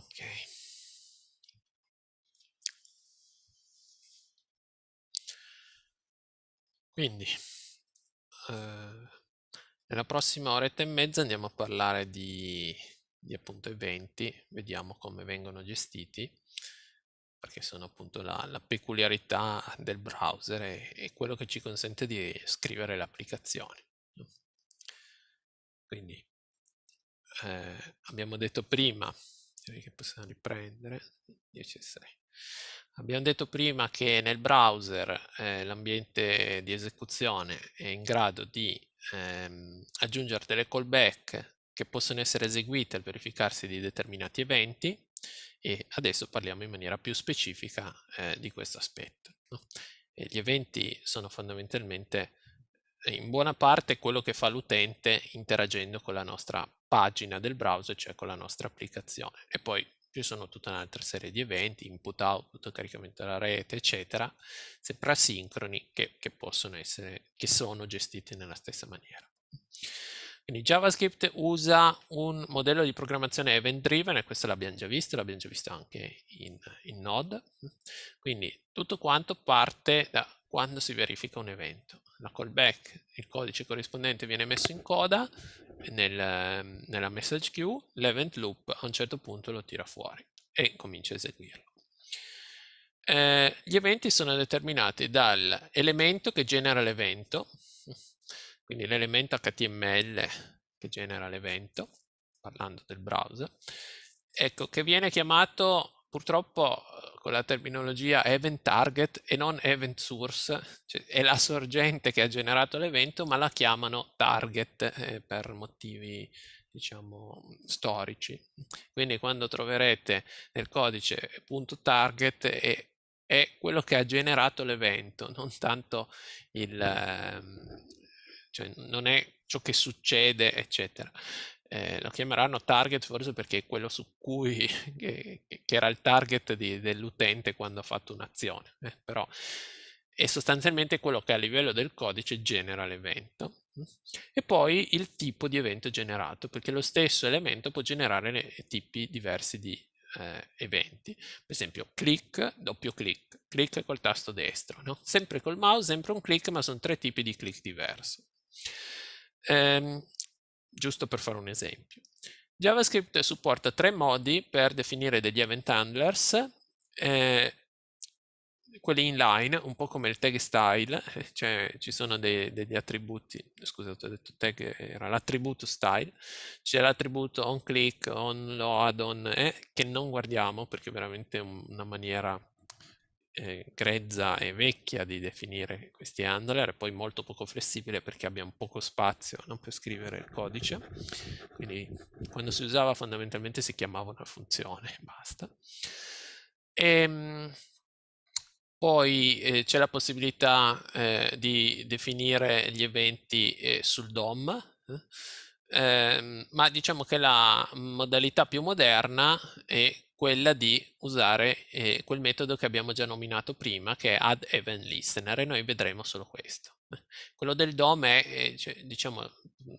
Ok. Quindi, eh, nella prossima oretta e mezza andiamo a parlare di, di appunto eventi, vediamo come vengono gestiti perché sono appunto la, la peculiarità del browser e, e, quello che ci consente di scrivere l'applicazione. Quindi eh, abbiamo detto prima cioè che possiamo riprendere 10.6 abbiamo detto prima che nel browser eh, l'ambiente di esecuzione è in grado di ehm, aggiungere delle callback che possono essere eseguite al verificarsi di determinati eventi e adesso parliamo in maniera più specifica eh, di questo aspetto no? gli eventi sono fondamentalmente in buona parte quello che fa l'utente interagendo con la nostra pagina del browser, cioè con la nostra applicazione. E poi ci sono tutta un'altra serie di eventi, input, output, caricamento della rete, eccetera, sempre asincroni che, che possono essere, che sono gestiti nella stessa maniera. Quindi JavaScript usa un modello di programmazione event driven e questo l'abbiamo già visto, l'abbiamo già visto anche in, in Node. Quindi tutto quanto parte da quando si verifica un evento la callback, il codice corrispondente viene messo in coda nel, nella message queue, l'event loop a un certo punto lo tira fuori e comincia a eseguirlo. Eh, gli eventi sono determinati dall'elemento che genera l'evento, quindi l'elemento HTML che genera l'evento, parlando del browser, ecco, che viene chiamato, purtroppo con la terminologia event target e non event source, cioè è la sorgente che ha generato l'evento, ma la chiamano target eh, per motivi diciamo storici. Quindi quando troverete nel codice punto target è, è quello che ha generato l'evento, non tanto il, eh, cioè non è ciò che succede, eccetera eh, lo chiameranno target forse perché è quello su cui che, che era il target di, dell'utente quando ha fatto un'azione eh, però è sostanzialmente quello che a livello del codice genera l'evento mm, e poi il tipo di evento generato perché lo stesso elemento può generare tipi diversi di eh, eventi per esempio click doppio click click col tasto destro no? sempre col mouse sempre un click ma sono tre tipi di click diversi ehm, giusto per fare un esempio. JavaScript supporta tre modi per definire degli event handlers, eh, quelli inline, un po' come il tag style, cioè ci sono dei, degli attributi, scusate ho detto tag, era l'attributo style, c'è l'attributo on click, on load, on, eh, che non guardiamo perché è veramente una maniera eh, grezza e vecchia di definire questi handler, poi molto poco flessibile perché abbiamo poco spazio no, per scrivere il codice, quindi quando si usava fondamentalmente si chiamava una funzione, basta. E, ehm, poi eh, c'è la possibilità eh, di definire gli eventi eh, sul DOM, eh, Ehm, ma diciamo che la modalità più moderna è quella di usare eh, quel metodo che abbiamo già nominato prima, che è add event listener, e noi vedremo solo questo. Quello del DOM è, eh, cioè, diciamo,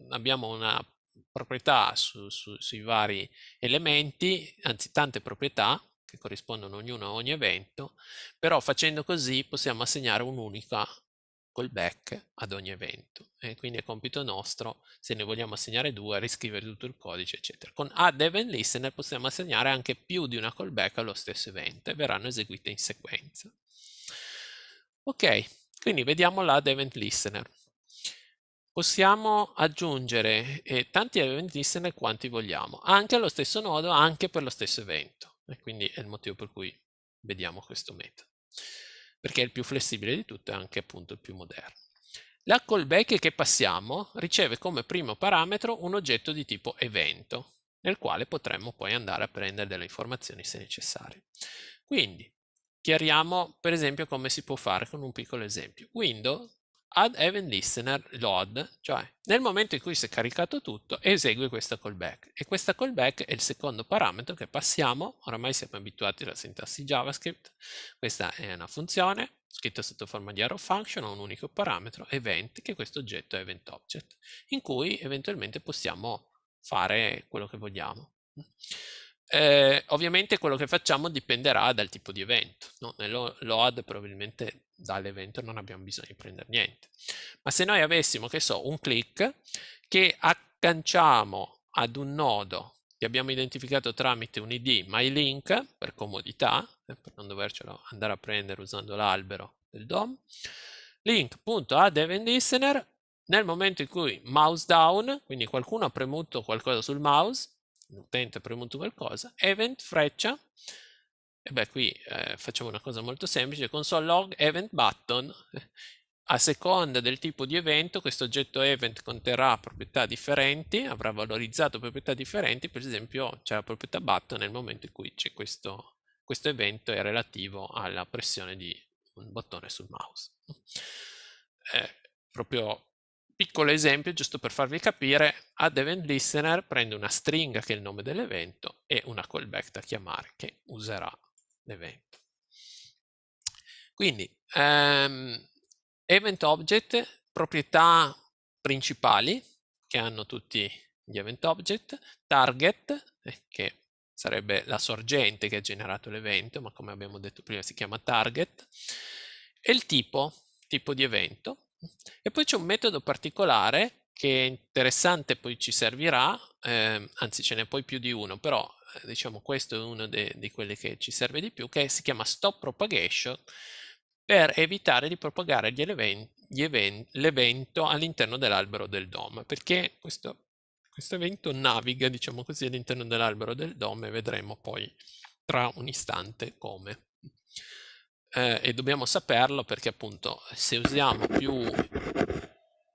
abbiamo una proprietà su, su, sui vari elementi, anzi tante proprietà, che corrispondono ognuno a ogni evento, però facendo così possiamo assegnare un'unica callback ad ogni evento e quindi è compito nostro se ne vogliamo assegnare due riscrivere tutto il codice eccetera con add event listener possiamo assegnare anche più di una callback allo stesso evento e verranno eseguite in sequenza ok quindi vediamo l'add event listener possiamo aggiungere eh, tanti event listener quanti vogliamo anche allo stesso nodo anche per lo stesso evento e quindi è il motivo per cui vediamo questo metodo perché è il più flessibile di tutto e anche appunto il più moderno. La callback che passiamo riceve come primo parametro un oggetto di tipo evento, nel quale potremmo poi andare a prendere delle informazioni se necessario. Quindi chiariamo per esempio come si può fare con un piccolo esempio. Windows ad event listener load, cioè nel momento in cui si è caricato tutto esegue questa callback e questa callback è il secondo parametro che passiamo, oramai siamo abituati alla sintassi JavaScript, questa è una funzione scritta sotto forma di arrow function, ha un unico parametro event che è questo oggetto event object in cui eventualmente possiamo fare quello che vogliamo. Eh, ovviamente quello che facciamo dipenderà dal tipo di evento, no? nel load probabilmente dall'evento non abbiamo bisogno di prendere niente. Ma se noi avessimo, che so, un click che agganciamo ad un nodo che abbiamo identificato tramite un id myLink per comodità, eh, per non dovercelo andare a prendere usando l'albero del DOM, link.add event listener nel momento in cui mouse down, quindi qualcuno ha premuto qualcosa sul mouse, l'utente ha premuto qualcosa, event freccia e beh, qui eh, facciamo una cosa molto semplice, console log event button, a seconda del tipo di evento questo oggetto event conterrà proprietà differenti, avrà valorizzato proprietà differenti, per esempio c'è la proprietà button nel momento in cui c'è questo, questo evento è relativo alla pressione di un bottone sul mouse. Eh, proprio piccolo esempio, giusto per farvi capire, ad event listener prende una stringa che è il nome dell'evento e una callback da chiamare che userà l'evento. Quindi, ehm, event object, proprietà principali che hanno tutti gli event object, target, eh, che sarebbe la sorgente che ha generato l'evento, ma come abbiamo detto prima si chiama target, e il tipo, tipo di evento. E poi c'è un metodo particolare che è interessante, poi ci servirà, eh, anzi ce n'è poi più di uno, però eh, diciamo questo è uno de, di quelli che ci serve di più, che si chiama stop propagation per evitare di propagare event, l'evento all'interno dell'albero del DOM, perché questo, questo evento naviga, diciamo così, all'interno dell'albero del DOM e vedremo poi tra un istante come. Eh, e dobbiamo saperlo perché appunto se usiamo più,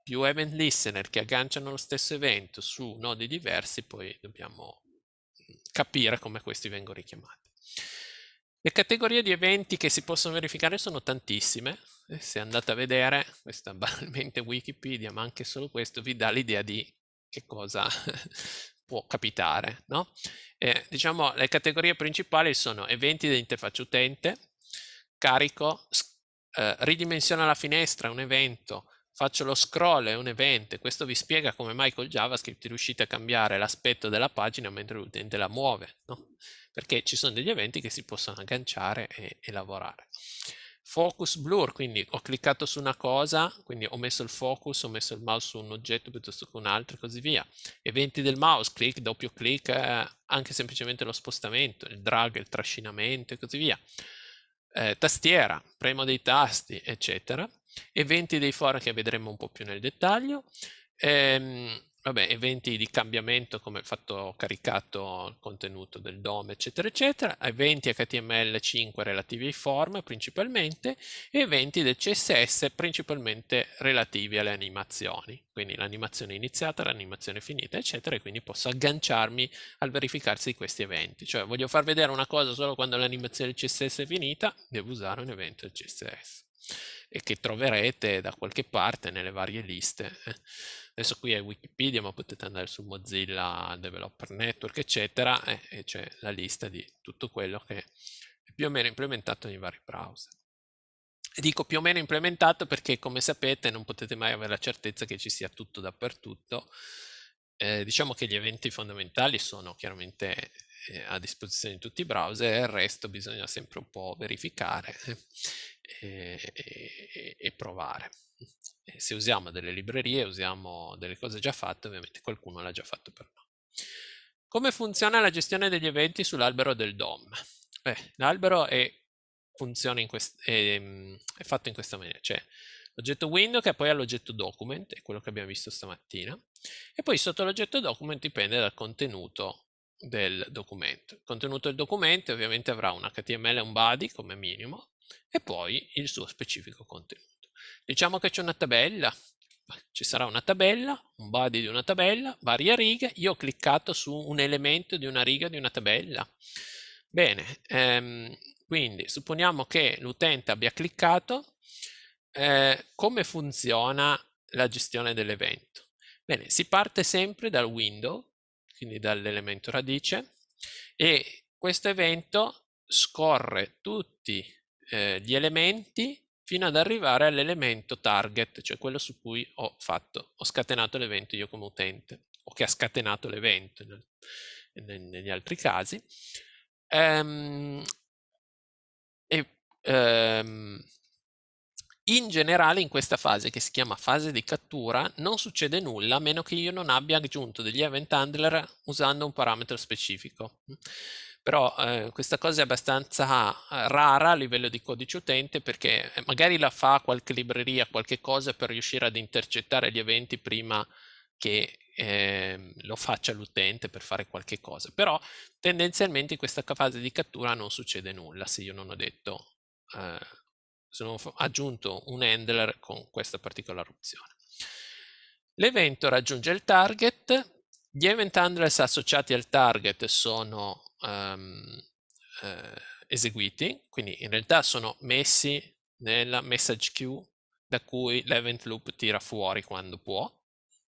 più event listener che agganciano lo stesso evento su nodi diversi, poi dobbiamo capire come questi vengono richiamati. Le categorie di eventi che si possono verificare sono tantissime, eh, se andate a vedere, questa banalmente Wikipedia, ma anche solo questo vi dà l'idea di che cosa può capitare. No? Eh, diciamo, le categorie principali sono eventi dell'interfaccia utente, carico, eh, ridimensiona la finestra, un evento, faccio lo scroll, è un event, questo vi spiega come mai col JavaScript riuscite a cambiare l'aspetto della pagina mentre l'utente la muove, no? perché ci sono degli eventi che si possono agganciare e, e lavorare. Focus blur, quindi ho cliccato su una cosa, quindi ho messo il focus, ho messo il mouse su un oggetto piuttosto che un altro e così via. Eventi del mouse, click, doppio click, eh, anche semplicemente lo spostamento, il drag, il trascinamento e così via. Eh, tastiera, premo dei tasti, eccetera eventi dei fora che vedremo un po' più nel dettaglio, ehm, vabbè, eventi di cambiamento come il fatto caricato il contenuto del DOM, eccetera, eccetera, eventi HTML5 relativi ai form principalmente e eventi del CSS principalmente relativi alle animazioni, quindi l'animazione iniziata, l'animazione finita, eccetera, e quindi posso agganciarmi al verificarsi di questi eventi. Cioè voglio far vedere una cosa solo quando l'animazione del CSS è finita, devo usare un evento del CSS e che troverete da qualche parte nelle varie liste. Adesso qui è Wikipedia, ma potete andare su Mozilla Developer Network, eccetera, e, c'è la lista di tutto quello che è più o meno implementato nei vari browser. E dico più o meno implementato perché, come sapete, non potete mai avere la certezza che ci sia tutto dappertutto. Eh, diciamo che gli eventi fondamentali sono chiaramente eh, a disposizione di tutti i browser e il resto bisogna sempre un po' verificare e, e, e provare. se usiamo delle librerie, usiamo delle cose già fatte, ovviamente qualcuno l'ha già fatto per noi. Come funziona la gestione degli eventi sull'albero del DOM? Beh, l'albero è, in quest- è, è fatto in questa maniera, cioè l'oggetto window che poi ha l'oggetto document, è quello che abbiamo visto stamattina, e poi sotto l'oggetto document dipende dal contenuto del documento. Il contenuto del documento ovviamente avrà un HTML e un body come minimo, e poi il suo specifico contenuto. Diciamo che c'è una tabella, ci sarà una tabella, un body di una tabella, varie righe, io ho cliccato su un elemento di una riga di una tabella. Bene, ehm, quindi supponiamo che l'utente abbia cliccato, eh, come funziona la gestione dell'evento? Bene, si parte sempre dal window, quindi dall'elemento radice, e questo evento scorre tutti eh, gli elementi fino ad arrivare all'elemento target, cioè quello su cui ho fatto, ho scatenato l'evento io come utente, o che ha scatenato l'evento negli altri casi. Um, e, um, in generale in questa fase che si chiama fase di cattura non succede nulla a meno che io non abbia aggiunto degli event handler usando un parametro specifico però eh, questa cosa è abbastanza eh, rara a livello di codice utente perché eh, magari la fa qualche libreria, qualche cosa per riuscire ad intercettare gli eventi prima che eh, lo faccia l'utente per fare qualche cosa, però tendenzialmente in questa fase di cattura non succede nulla se io non ho detto, eh, se non ho aggiunto un handler con questa particolare opzione. L'evento raggiunge il target, gli event handlers associati al target sono um, eh, eseguiti, quindi in realtà sono messi nella message queue da cui l'event loop tira fuori quando può.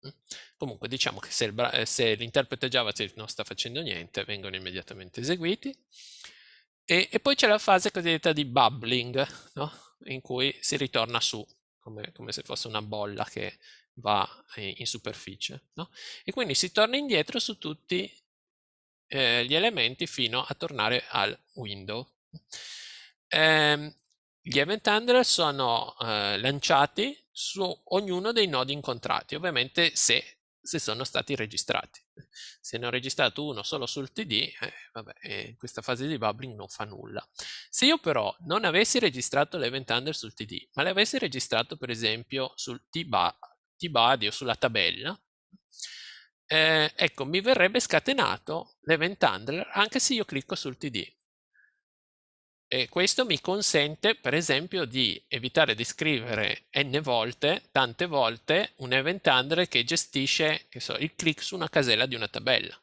Mm. Comunque diciamo che se, il, eh, se l'interprete JavaScript non sta facendo niente, vengono immediatamente eseguiti. E, e poi c'è la fase cosiddetta di bubbling, no? in cui si ritorna su, come, come, se fosse una bolla che va in, eh, in superficie. No? E quindi si torna indietro su tutti eh, gli elementi fino a tornare al window. Eh, gli event handler sono eh, lanciati su ognuno dei nodi incontrati, ovviamente se, se, sono stati registrati. Se ne ho registrato uno solo sul TD, eh, vabbè, in questa fase di bubbling non fa nulla. Se io però non avessi registrato l'event handler sul TD, ma l'avessi registrato per esempio sul T-body o sulla tabella, eh, ecco, mi verrebbe scatenato l'event handler anche se io clicco sul TD. E questo mi consente, per esempio, di evitare di scrivere n volte, tante volte, un event handler che gestisce che so, il click su una casella di una tabella.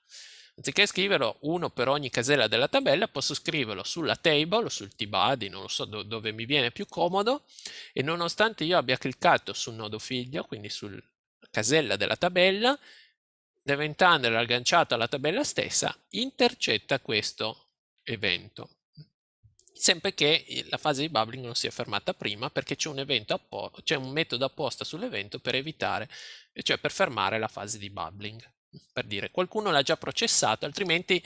Anziché scriverlo uno per ogni casella della tabella, posso scriverlo sulla table o sul tbuddy, non lo so do dove mi viene più comodo, e nonostante io abbia cliccato sul nodo figlio, quindi sulla casella della tabella, l'event handler agganciato alla tabella stessa intercetta questo evento sempre che la fase di bubbling non sia fermata prima perché c'è un, c'è un metodo apposta sull'evento per evitare, cioè per fermare la fase di bubbling. Per dire, qualcuno l'ha già processato, altrimenti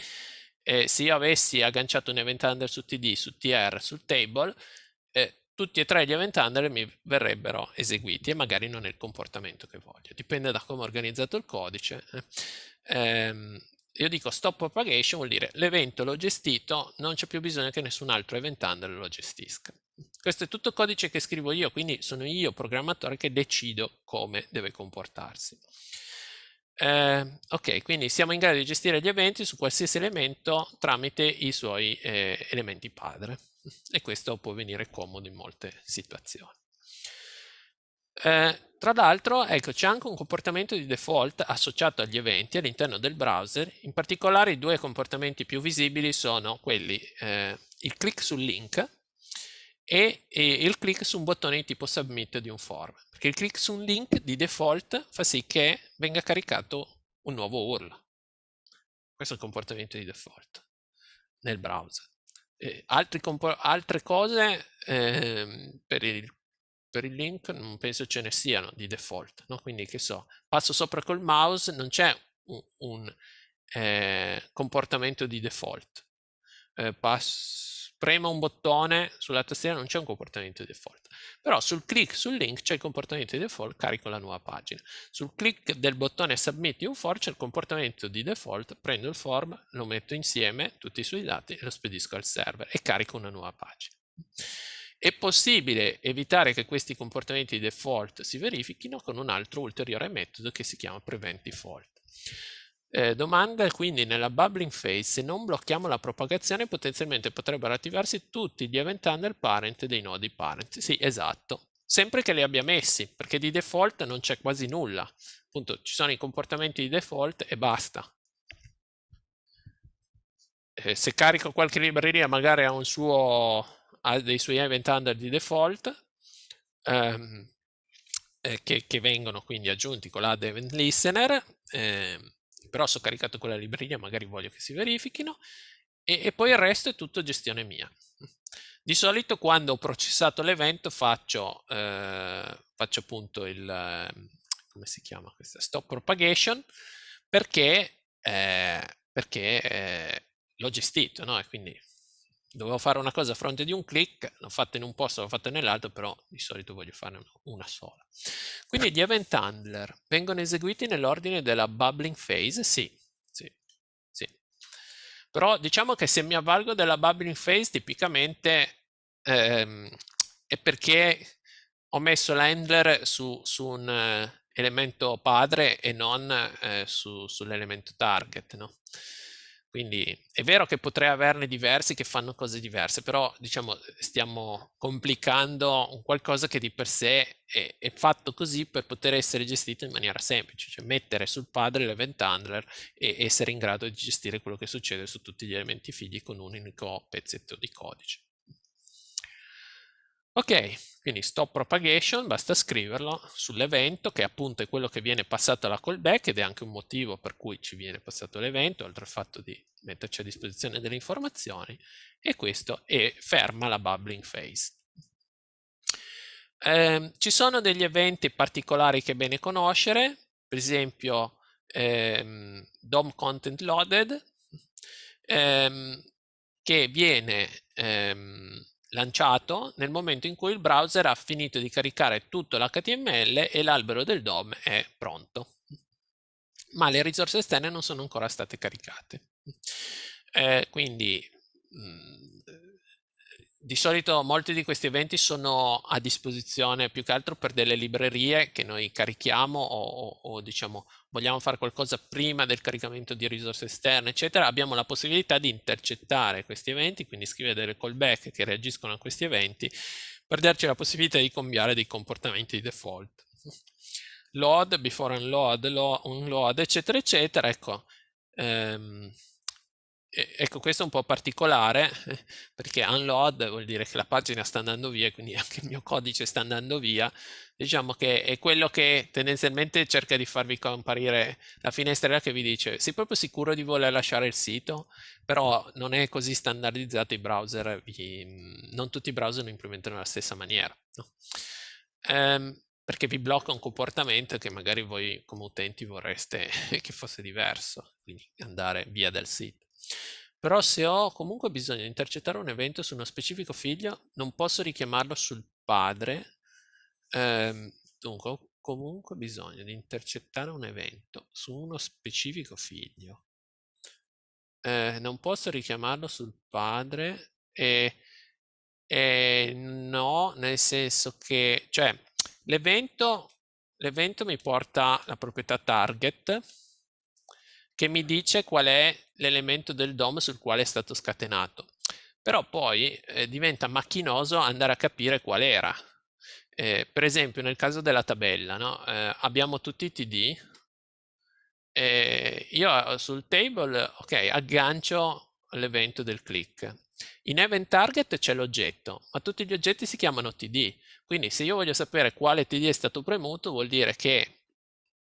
eh, se io avessi agganciato un event handler su TD, su TR, sul table, eh, tutti e tre gli event handler mi verrebbero eseguiti e magari non è il comportamento che voglio. Dipende da come ho organizzato il codice. Eh, ehm, io dico stop propagation vuol dire l'evento l'ho gestito, non c'è più bisogno che nessun altro event handler lo gestisca. Questo è tutto codice che scrivo io, quindi sono io programmatore che decido come deve comportarsi. Eh, ok, quindi siamo in grado di gestire gli eventi su qualsiasi elemento tramite i suoi eh, elementi padre e questo può venire comodo in molte situazioni. Eh, tra l'altro, ecco, c'è anche un comportamento di default associato agli eventi all'interno del browser. In particolare, i due comportamenti più visibili sono quelli, eh, il click sul link e, e, il click su un bottone tipo submit di un form. Perché il click su un link di default fa sì che venga caricato un nuovo URL. Questo è il comportamento di default nel browser. Eh, compo- altre cose eh, per, il, per, il, link non penso ce ne siano di default, no? quindi che so, passo sopra col mouse, non c'è un, un eh, comportamento di default, eh, passo prema un bottone sulla tastiera non c'è un comportamento di default, però sul click sul link c'è il comportamento di default, carico la nuova pagina. Sul click del bottone submit un form c'è il comportamento di default, prendo il form, lo metto insieme, tutti i suoi dati e lo spedisco al server e carico una nuova pagina. È possibile evitare che questi comportamenti di default si verifichino con un altro ulteriore metodo che si chiama prevent default. Eh, domanda quindi nella bubbling phase, se non blocchiamo la propagazione potenzialmente potrebbero attivarsi tutti gli event handler parent dei nodi parent. Sì, esatto. Sempre che li abbia messi, perché di default non c'è quasi nulla. Appunto, ci sono i comportamenti di default e basta. Eh, se carico qualche libreria magari ha, un suo, ha dei suoi event handler di default, ehm, eh, che, che, vengono quindi aggiunti con l'add event listener, eh, però sono caricato quella libreria, magari voglio che si verifichino, e, e poi il resto è tutto gestione mia. Di solito quando ho processato l'evento faccio, eh, faccio appunto il, come si chiama questa, stop propagation, perché, eh, perché eh, l'ho gestito, no? E quindi dovevo fare una cosa a fronte di un click, l'ho fatta in un posto, l'ho fatta nell'altro, però di solito voglio fare una sola. Quindi gli event handler vengono eseguiti nell'ordine della bubbling phase? Sì, sì, sì. Però diciamo che se mi avvalgo della bubbling phase tipicamente ehm, è perché ho messo l'handler su, su, un eh, elemento padre e non eh, su, sull'elemento target, no? Quindi è vero che potrei averne diversi che fanno cose diverse, però diciamo stiamo complicando un qualcosa che di per sé è, è, fatto così per poter essere gestito in maniera semplice, cioè mettere sul padre l'event handler e essere in grado di gestire quello che succede su tutti gli elementi figli con un unico pezzetto di codice. Ok, quindi stop propagation, basta scriverlo sull'evento che appunto è quello che viene passato alla callback ed è anche un motivo per cui ci viene passato l'evento, oltre al fatto di metterci a disposizione delle informazioni e questo è, ferma la bubbling phase. Eh, ci sono degli eventi particolari che è bene conoscere, per esempio ehm, DOM Content Loaded, ehm, che viene... Ehm, lanciato nel momento in cui il browser ha finito di caricare tutto l'HTML e l'albero del DOM è pronto. Ma le risorse esterne non sono ancora state caricate. Eh, quindi mh, mm, di solito molti di questi eventi sono a disposizione più che altro per delle librerie che noi carichiamo o, o, o diciamo vogliamo fare qualcosa prima del caricamento di risorse esterne, eccetera, abbiamo la possibilità di intercettare questi eventi, quindi scrivere delle callback che reagiscono a questi eventi per darci la possibilità di cambiare dei comportamenti di default. Load, before unload, lo, unload, eccetera, eccetera, ecco. Ehm, ecco, questo è un po' particolare perché unload vuol dire che la pagina sta andando via, quindi anche il mio codice sta andando via. Diciamo che è quello che tendenzialmente cerca di farvi comparire la finestrella che vi dice sei proprio sicuro di voler lasciare il sito, però non è così standardizzato i browser, vi, non tutti i browser lo implementano nella stessa maniera. No? Ehm, perché vi blocca un comportamento che magari voi come utenti vorreste che fosse diverso, quindi andare via dal sito. Però se ho comunque bisogno di intercettare un evento su uno specifico figlio, non posso richiamarlo sul padre. Eh, dunque, ho comunque bisogno di intercettare un evento su uno specifico figlio. Eh, non posso richiamarlo sul padre e, e no, nel senso che, cioè, l'evento, l'evento mi porta la proprietà target che mi dice qual è l'elemento del DOM sul quale è stato scatenato. Però poi eh, diventa macchinoso andare a capire qual era. Eh, per esempio nel caso della tabella, no? eh, abbiamo tutti i td, eh, io eh, sul table okay, aggancio l'evento del click. In event target c'è l'oggetto, ma tutti gli oggetti si chiamano td, quindi se io voglio sapere quale td è stato premuto vuol dire che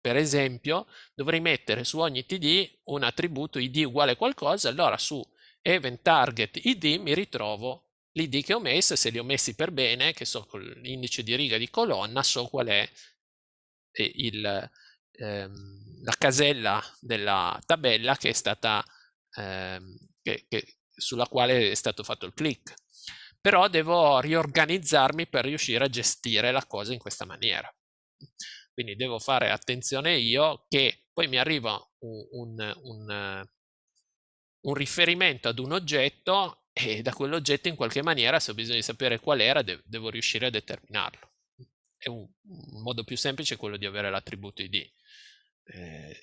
per esempio, dovrei mettere su ogni td un attributo id uguale a qualcosa, allora su event target id mi ritrovo l'id che ho messo, se li ho messi per bene, che so con l'indice di riga di colonna, so qual è eh, il, ehm, la casella della tabella che è stata, ehm, che, che, sulla quale è stato fatto il click. Però devo riorganizzarmi per riuscire a gestire la cosa in questa maniera. Quindi devo fare attenzione io che poi mi arriva un, un, un, un riferimento ad un oggetto e da quell'oggetto in qualche maniera, se ho bisogno di sapere qual era, de- devo riuscire a determinarlo. è un, modo più semplice quello di avere l'attributo id. Eh,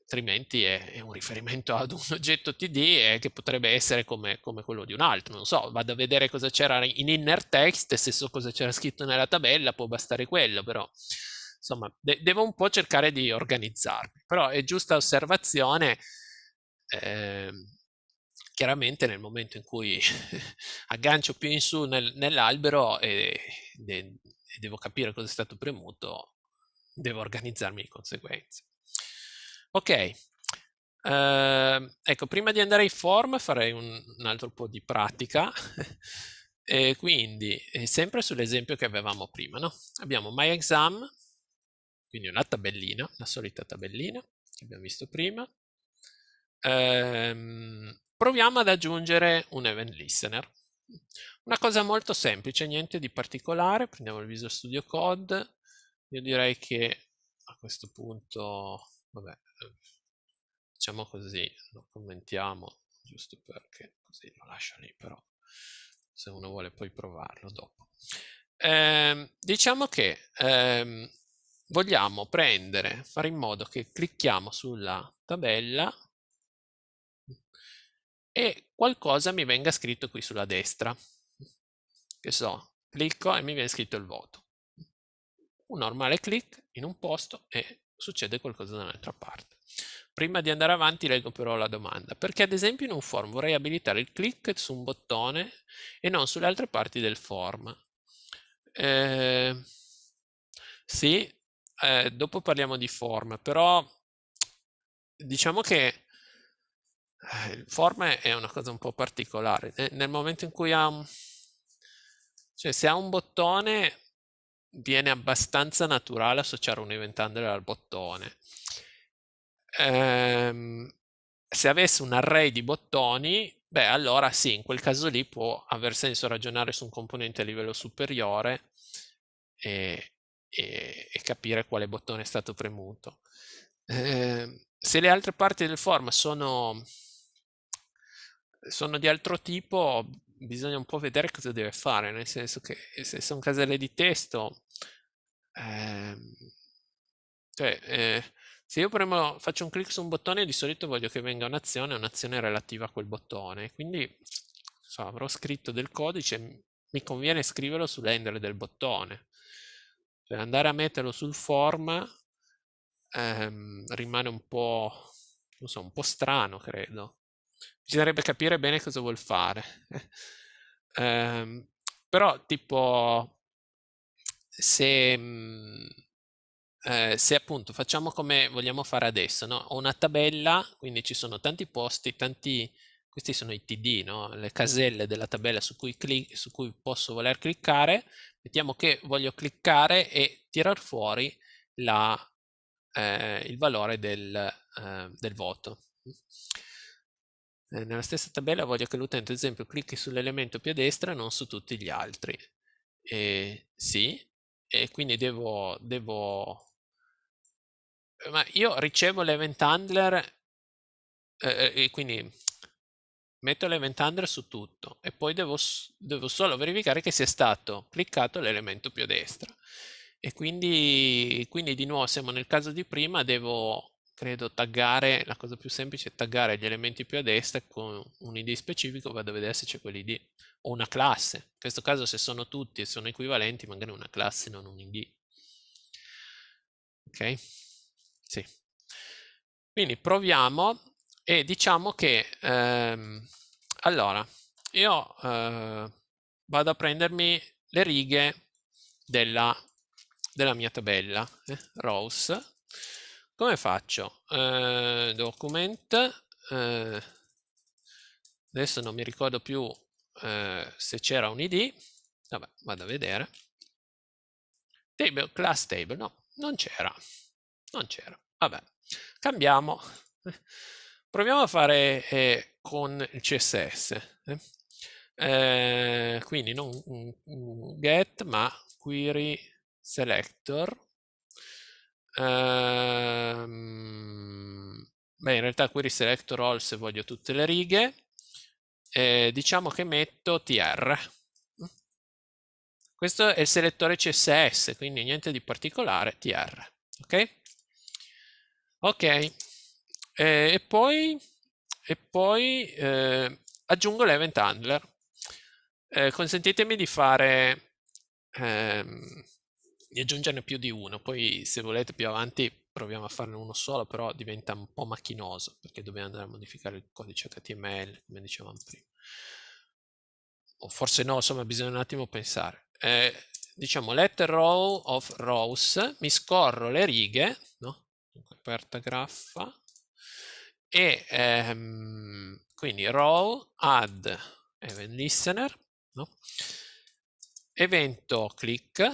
altrimenti è, è, un riferimento ad un oggetto td eh, che potrebbe essere come, come, quello di un altro. Non so, vado a vedere cosa c'era in inner text e se so cosa c'era scritto nella tabella può bastare quello, però Insomma, de- devo un po' cercare di organizzarmi, però è giusta osservazione. Eh, chiaramente nel momento in cui aggancio più in su nel, nell'albero e, de- e devo capire cosa è stato premuto, devo organizzarmi di conseguenza. Ok, Uh, ecco, prima di andare ai form farei un, un altro po' di pratica. e quindi, sempre sull'esempio che avevamo prima, no? Abbiamo MyExam, quindi una tabellina, la solita tabellina che abbiamo visto prima. Ehm, proviamo ad aggiungere un event listener. Una cosa molto semplice, niente di particolare. Prendiamo il Visual Studio Code. Io direi che a questo punto, vabbè, facciamo così, lo commentiamo giusto perché così lo lascio lì, però se uno vuole poi provarlo dopo. Ehm, diciamo che ehm, vogliamo prendere, fare in modo che clicchiamo sulla tabella e qualcosa mi venga scritto qui sulla destra. Che so, clicco e mi viene scritto il voto. Un normale clic in un posto e succede qualcosa da un'altra parte. Prima di andare avanti leggo però la domanda, perché ad esempio in un form vorrei abilitare il click su un bottone e non sulle altre parti del form. Eh, sì, eh, dopo parliamo di form, però diciamo che eh, il form è una cosa un po' particolare. Nel momento in cui ha un... cioè se ha un bottone viene abbastanza naturale associare un event handler al bottone. Ehm, se avesse un array di bottoni, beh, allora sì, in quel caso lì può aver senso ragionare su un componente a livello superiore e, e, e capire quale bottone è stato premuto. Eh, se le altre parti del form sono, sono di altro tipo, bisogna un po' vedere cosa deve fare, nel senso che eh, se sono caselle di testo, ehm, cioè, eh, se io premo, faccio un clic su un bottone, di solito voglio che venga un'azione, un'azione relativa a quel bottone, quindi so, avrò scritto del codice, mi conviene scriverlo sull'handle del bottone, cioè andare a metterlo sul form ehm, rimane un po', non so, un po' strano, credo. Bisognerebbe capire bene cosa vuol fare. ehm, però, tipo, se... Mh, mhmm, eh, se appunto facciamo come vogliamo fare adesso, no? ho una tabella, quindi ci sono tanti posti, tanti, questi sono i TD, no? le caselle della tabella su cui, clic, su cui posso voler cliccare, mettiamo che voglio cliccare e tirar fuori la, eh, il valore del, eh, del voto. Eh, nella stessa tabella voglio che l'utente, ad esempio, clicchi sull'elemento più a destra e non su tutti gli altri. E, sì, e quindi devo, devo... Ma io ricevo l'event handler, eh, e quindi Metto l'event under su tutto e poi devo, devo solo verificare che sia stato cliccato l'elemento più a destra. E quindi, quindi di nuovo siamo nel caso di prima, devo credo taggare, la cosa più semplice è taggare gli elementi più a destra con un ID specifico, vado a vedere se c'è quell'ID o una classe. In questo caso se sono tutti e sono equivalenti, magari una classe non un ID. Ok? Sì. Quindi proviamo e diciamo che, ehm, allora, io eh, vado a prendermi le righe della, della mia tabella, eh, rows. Come faccio? Eh, document, eh, adesso non mi ricordo più eh, se c'era un id, vabbè, vado a vedere. Table, class table, no, non c'era, non c'era. Vabbè, cambiamo. Proviamo a fare eh, con il CSS. Eh? Eh, quindi non get, ma query selector. Ehm, beh, in realtà query selector all se voglio tutte le righe. diciamo che metto tr. Questo è il selettore CSS, quindi niente di particolare, tr. Ok? Ok eh, e poi, e poi eh, aggiungo l'event handler. Eh, consentitemi di fare, ehm, di aggiungerne più di uno, poi se volete più avanti proviamo a farne uno solo, però diventa un po' macchinoso perché dobbiamo andare a modificare il codice HTML, come dicevamo prima. O forse no, insomma bisogna un attimo pensare. Eh, diciamo let row of rows, mi scorro le righe, no? Dunque, aperta graffa, e ehm, quindi roll add event listener no? evento click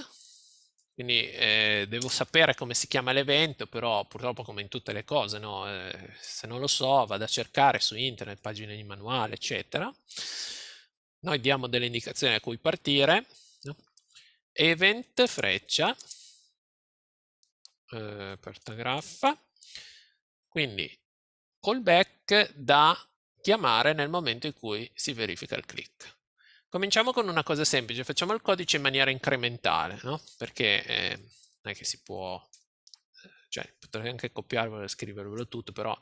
quindi eh, devo sapere come si chiama l'evento però purtroppo come in tutte le cose no? eh, se non lo so vado a cercare su internet pagine di manuale eccetera noi diamo delle indicazioni a cui partire no? event freccia eh, per graffa quindi callback da chiamare nel momento in cui si verifica il click. Cominciamo con una cosa semplice, facciamo il codice in maniera incrementale, no? perché eh, non è che si può, cioè potrei anche copiarvelo e scrivervelo tutto, però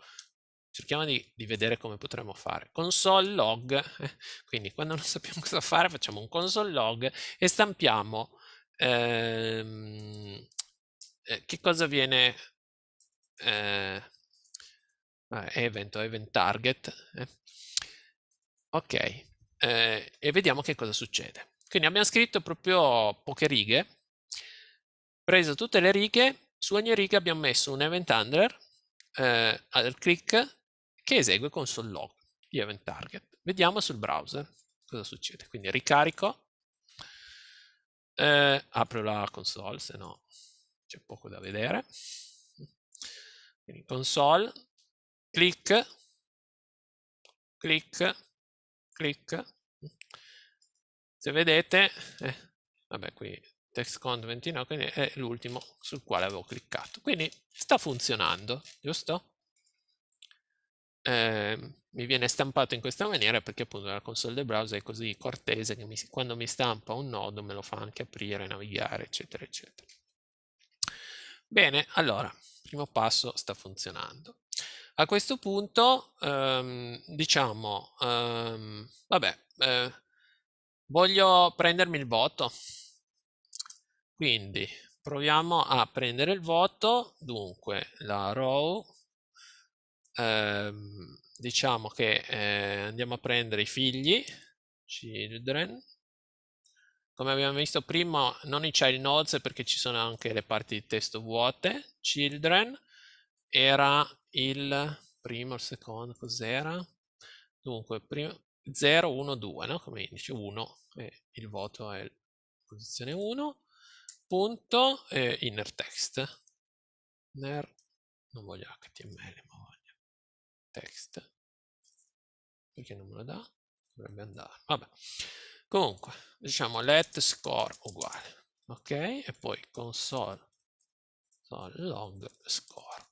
cerchiamo di, di vedere come potremmo fare. Console log, eh, quindi quando non sappiamo cosa fare facciamo un console log e stampiamo ehm, eh, che cosa viene... Eh, Ah, event event target. Eh. Ok, eh, e vediamo che cosa succede. Quindi abbiamo scritto proprio poche righe, preso tutte le righe, su ogni riga abbiamo messo un event handler, eh, al click, che esegue console log gli event target. Vediamo sul browser cosa succede. Quindi ricarico, eh, apro la console, se no c'è poco da vedere. Quindi console, clic, clic, clic. Se vedete, eh, vabbè qui textcont 29 quindi è l'ultimo sul quale avevo cliccato. Quindi sta funzionando, giusto? Eh, mi viene stampato in questa maniera perché appunto la console del browser è così cortese che mi, quando mi stampa un nodo me lo fa anche aprire, navigare, eccetera, eccetera. Bene, allora, primo passo sta funzionando. A questo punto ehm, diciamo, ehm, vabbè, eh, voglio prendermi il voto. Quindi proviamo a prendere il voto, dunque la row, ehm, diciamo che eh, andiamo a prendere i figli, children, come abbiamo visto prima non i child nodes perché ci sono anche le parti di testo vuote, children, era il primo, il secondo, cos'era? Dunque, prima, 0, 1, 2, no? come indice, 1, eh, il voto è posizione 1, punto, eh, inner text, inner, non voglio html, ma voglio text, perché non me lo dà? Dovrebbe andare, vabbè. Comunque, diciamo let score uguale, ok? E poi console, console log score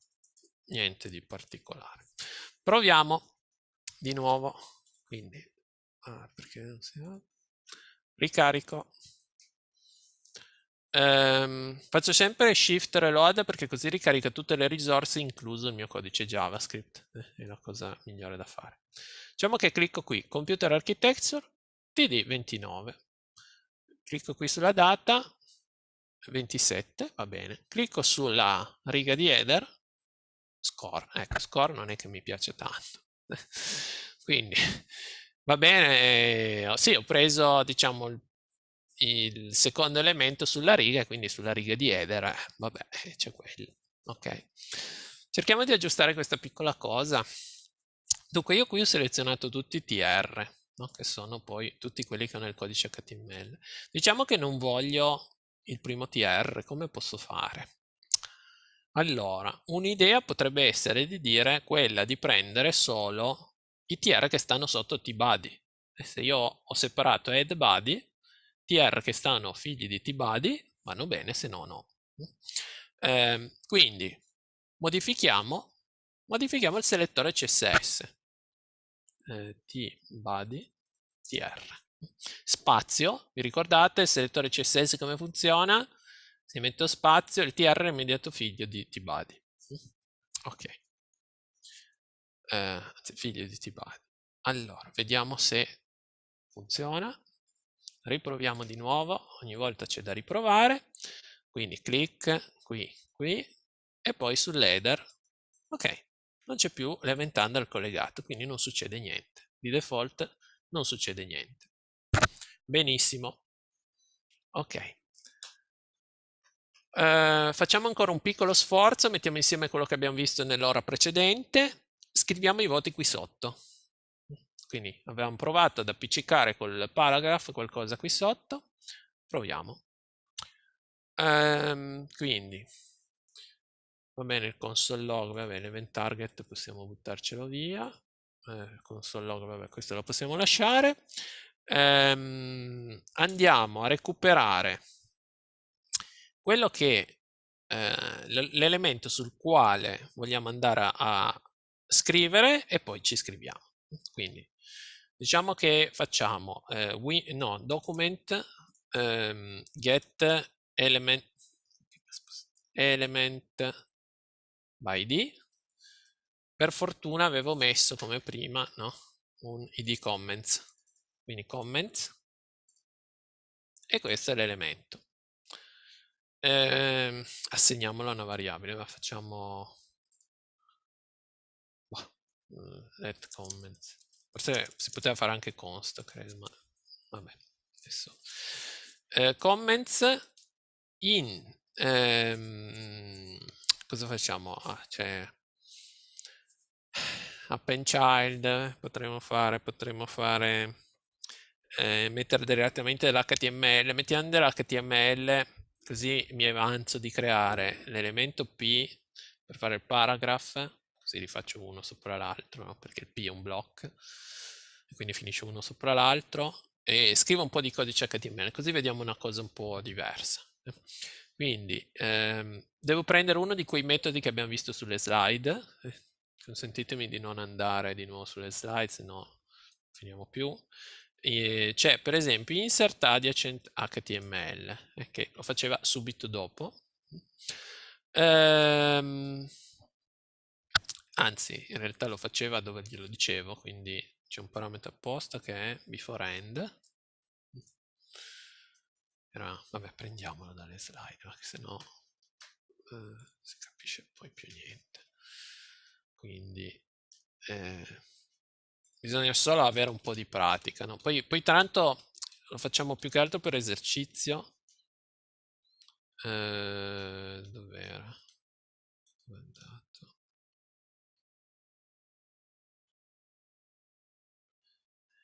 niente di particolare. Proviamo di nuovo, quindi, ah, ricarico. Um, faccio sempre shift reload perché così ricarica tutte le risorse incluso il mio codice javascript eh, è la cosa migliore da fare diciamo che clicco qui computer architecture td 29 clicco qui sulla data 27 va bene clicco sulla riga di header score. Ecco, score non è che mi piace tanto. Quindi va bene, eh, sì, ho preso diciamo il, il secondo elemento sulla riga, quindi sulla riga di header, eh, vabbè, c'è quello. Ok, cerchiamo di aggiustare questa piccola cosa. Dunque, io qui ho selezionato tutti i TR, no? che sono poi tutti quelli che ho nel codice HTML. Diciamo che non voglio il primo TR, come posso fare? Allora, un'idea potrebbe essere di dire quella di prendere solo i TR che stanno sotto t Se io ho separato head body, TR che stanno figli di t vanno bene, se no no. Eh, quindi modifichiamo, modifichiamo, il selettore CSS. Eh, t TR. Spazio, vi ricordate il selettore CSS come funziona? se metto spazio, il TR è immediato figlio di Tibadi. Ok. Eh, figlio di Tibadi. Allora, vediamo se funziona. Riproviamo di nuovo, ogni volta c'è da riprovare. Quindi clic qui, qui e poi sul ladder Ok, non c'è più l'event handler collegato, quindi non succede niente. Di default non succede niente. Benissimo. Ok. Uh, facciamo ancora un piccolo sforzo, mettiamo insieme quello che abbiamo visto nell'ora precedente, scriviamo i voti qui sotto. Quindi avevamo provato ad appiccicare col paragraph qualcosa qui sotto, proviamo. Um, quindi, va bene il console log, va bene, event target possiamo buttarcelo via, eh, console log, vabbè, questo lo possiamo lasciare. Um, andiamo a recuperare quello che eh, l'elemento sul quale vogliamo andare a, a scrivere e poi ci scriviamo. Quindi diciamo che facciamo eh, we, no, document ehm, get element, element by id Per fortuna avevo messo come prima no, un id comments, quindi comments, e questo è l'elemento eh, assegniamola a una variabile, ma facciamo boh, mm, let comment. Forse si poteva fare anche const, credo, ma vabbè, adesso. Eh, comments in ehm, cosa facciamo? Ah, cioè, append child, potremmo fare, potremmo fare eh, mettere direttamente l'HTML, mettiamo dell'HTML così mi avanzo di creare l'elemento P per fare il paragraph, così li faccio uno sopra l'altro, no? perché il P è un block, quindi finisce uno sopra l'altro, e scrivo un po' di codice HTML, così vediamo una cosa un po' diversa. Quindi ehm, devo prendere uno di quei metodi che abbiamo visto sulle slide, consentitemi di non andare di nuovo sulle slide, se no finiamo più, Ehm, c'è per esempio insert adjacent HTML, che lo faceva subito dopo. Ehm, anzi, in realtà lo faceva dove glielo dicevo, quindi c'è un parametro apposta che è before end. Era, vabbè, prendiamolo dalle slide, perché sennò eh, si capisce poi più niente. Quindi eh, bisogna solo avere un po' di pratica. No? Poi, poi tanto lo facciamo più che altro per esercizio. Eh, dove era? Dove è andato?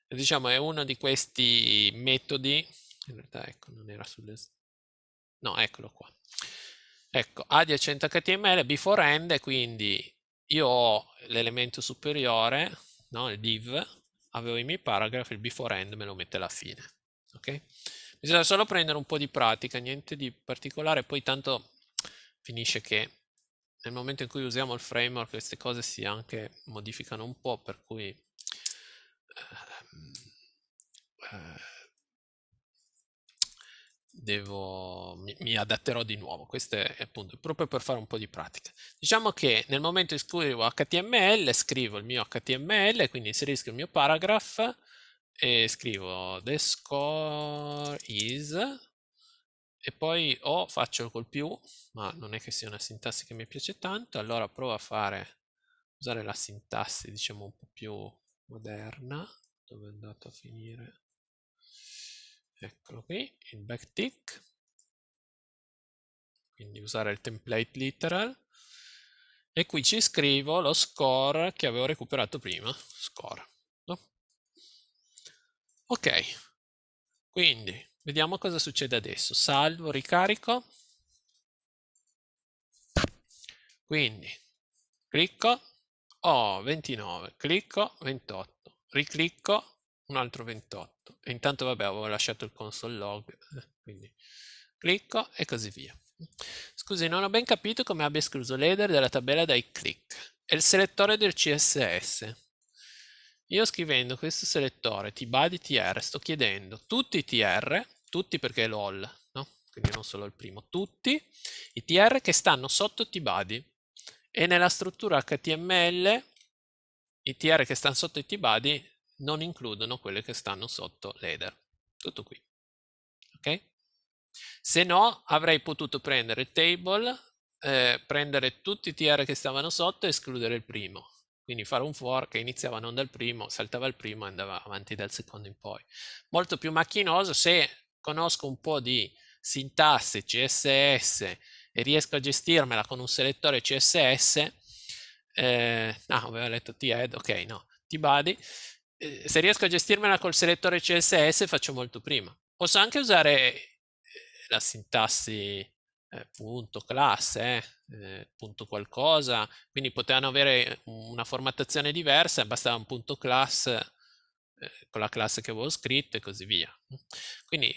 E eh, diciamo è uno di questi metodi. In realtà, ecco, non era sulle. No, eccolo qua. Ecco, adiacente HTML, before end, quindi io ho l'elemento superiore no? il div, avevo i miei paragraph, il before end me lo mette alla fine. Okay? Bisogna solo prendere un po' di pratica, niente di particolare, poi tanto finisce che nel momento in cui usiamo il framework queste cose si anche modificano un po', per cui... Ehm, eh, eh, devo, mi, mi, adatterò di nuovo. Questo è appunto proprio per fare un po' di pratica. Diciamo che nel momento in cui scrivo HTML, scrivo il mio HTML, quindi inserisco il mio paragraph e scrivo the score is e poi o faccio col più, ma non è che sia una sintassi che mi piace tanto, allora provo a fare, usare la sintassi diciamo un po' più moderna, dove è andato a finire eccolo qui, il backtick, quindi usare il template literal, e qui ci scrivo lo score che avevo recuperato prima, score. No? Ok, quindi vediamo cosa succede adesso. Salvo, ricarico. Quindi clicco, oh 29, clicco 28, riclicco un altro 28 e intanto vabbè avevo lasciato il console log eh, quindi clicco e così via scusi non ho ben capito come abbia escluso l'header dalla tabella dai click e il selettore del css io scrivendo questo selettore tbody tr sto chiedendo tutti i tr tutti perché è lol no? quindi non solo il primo tutti i tr che stanno sotto tbody e nella struttura html i tr che stanno sotto i tbody non includono quelle che stanno sotto l'header. Tutto qui. Ok? Se no, avrei potuto prendere table, eh, prendere tutti i TR che stavano sotto e escludere il primo. Quindi fare un for che iniziava non dal primo, saltava il primo e andava avanti dal secondo in poi. Molto più macchinoso se conosco un po' di sintassi CSS e riesco a gestirmela con un selettore CSS. Eh, ah, avevo letto T-head, ok, no, T-body. Eh, se riesco a gestirmela col selettore CSS faccio molto prima. Posso anche usare eh, la sintassi eh, punto class, eh, eh, punto qualcosa, quindi potevano avere una formattazione diversa, bastava un punto class con la classe che avevo scritto e così via. Quindi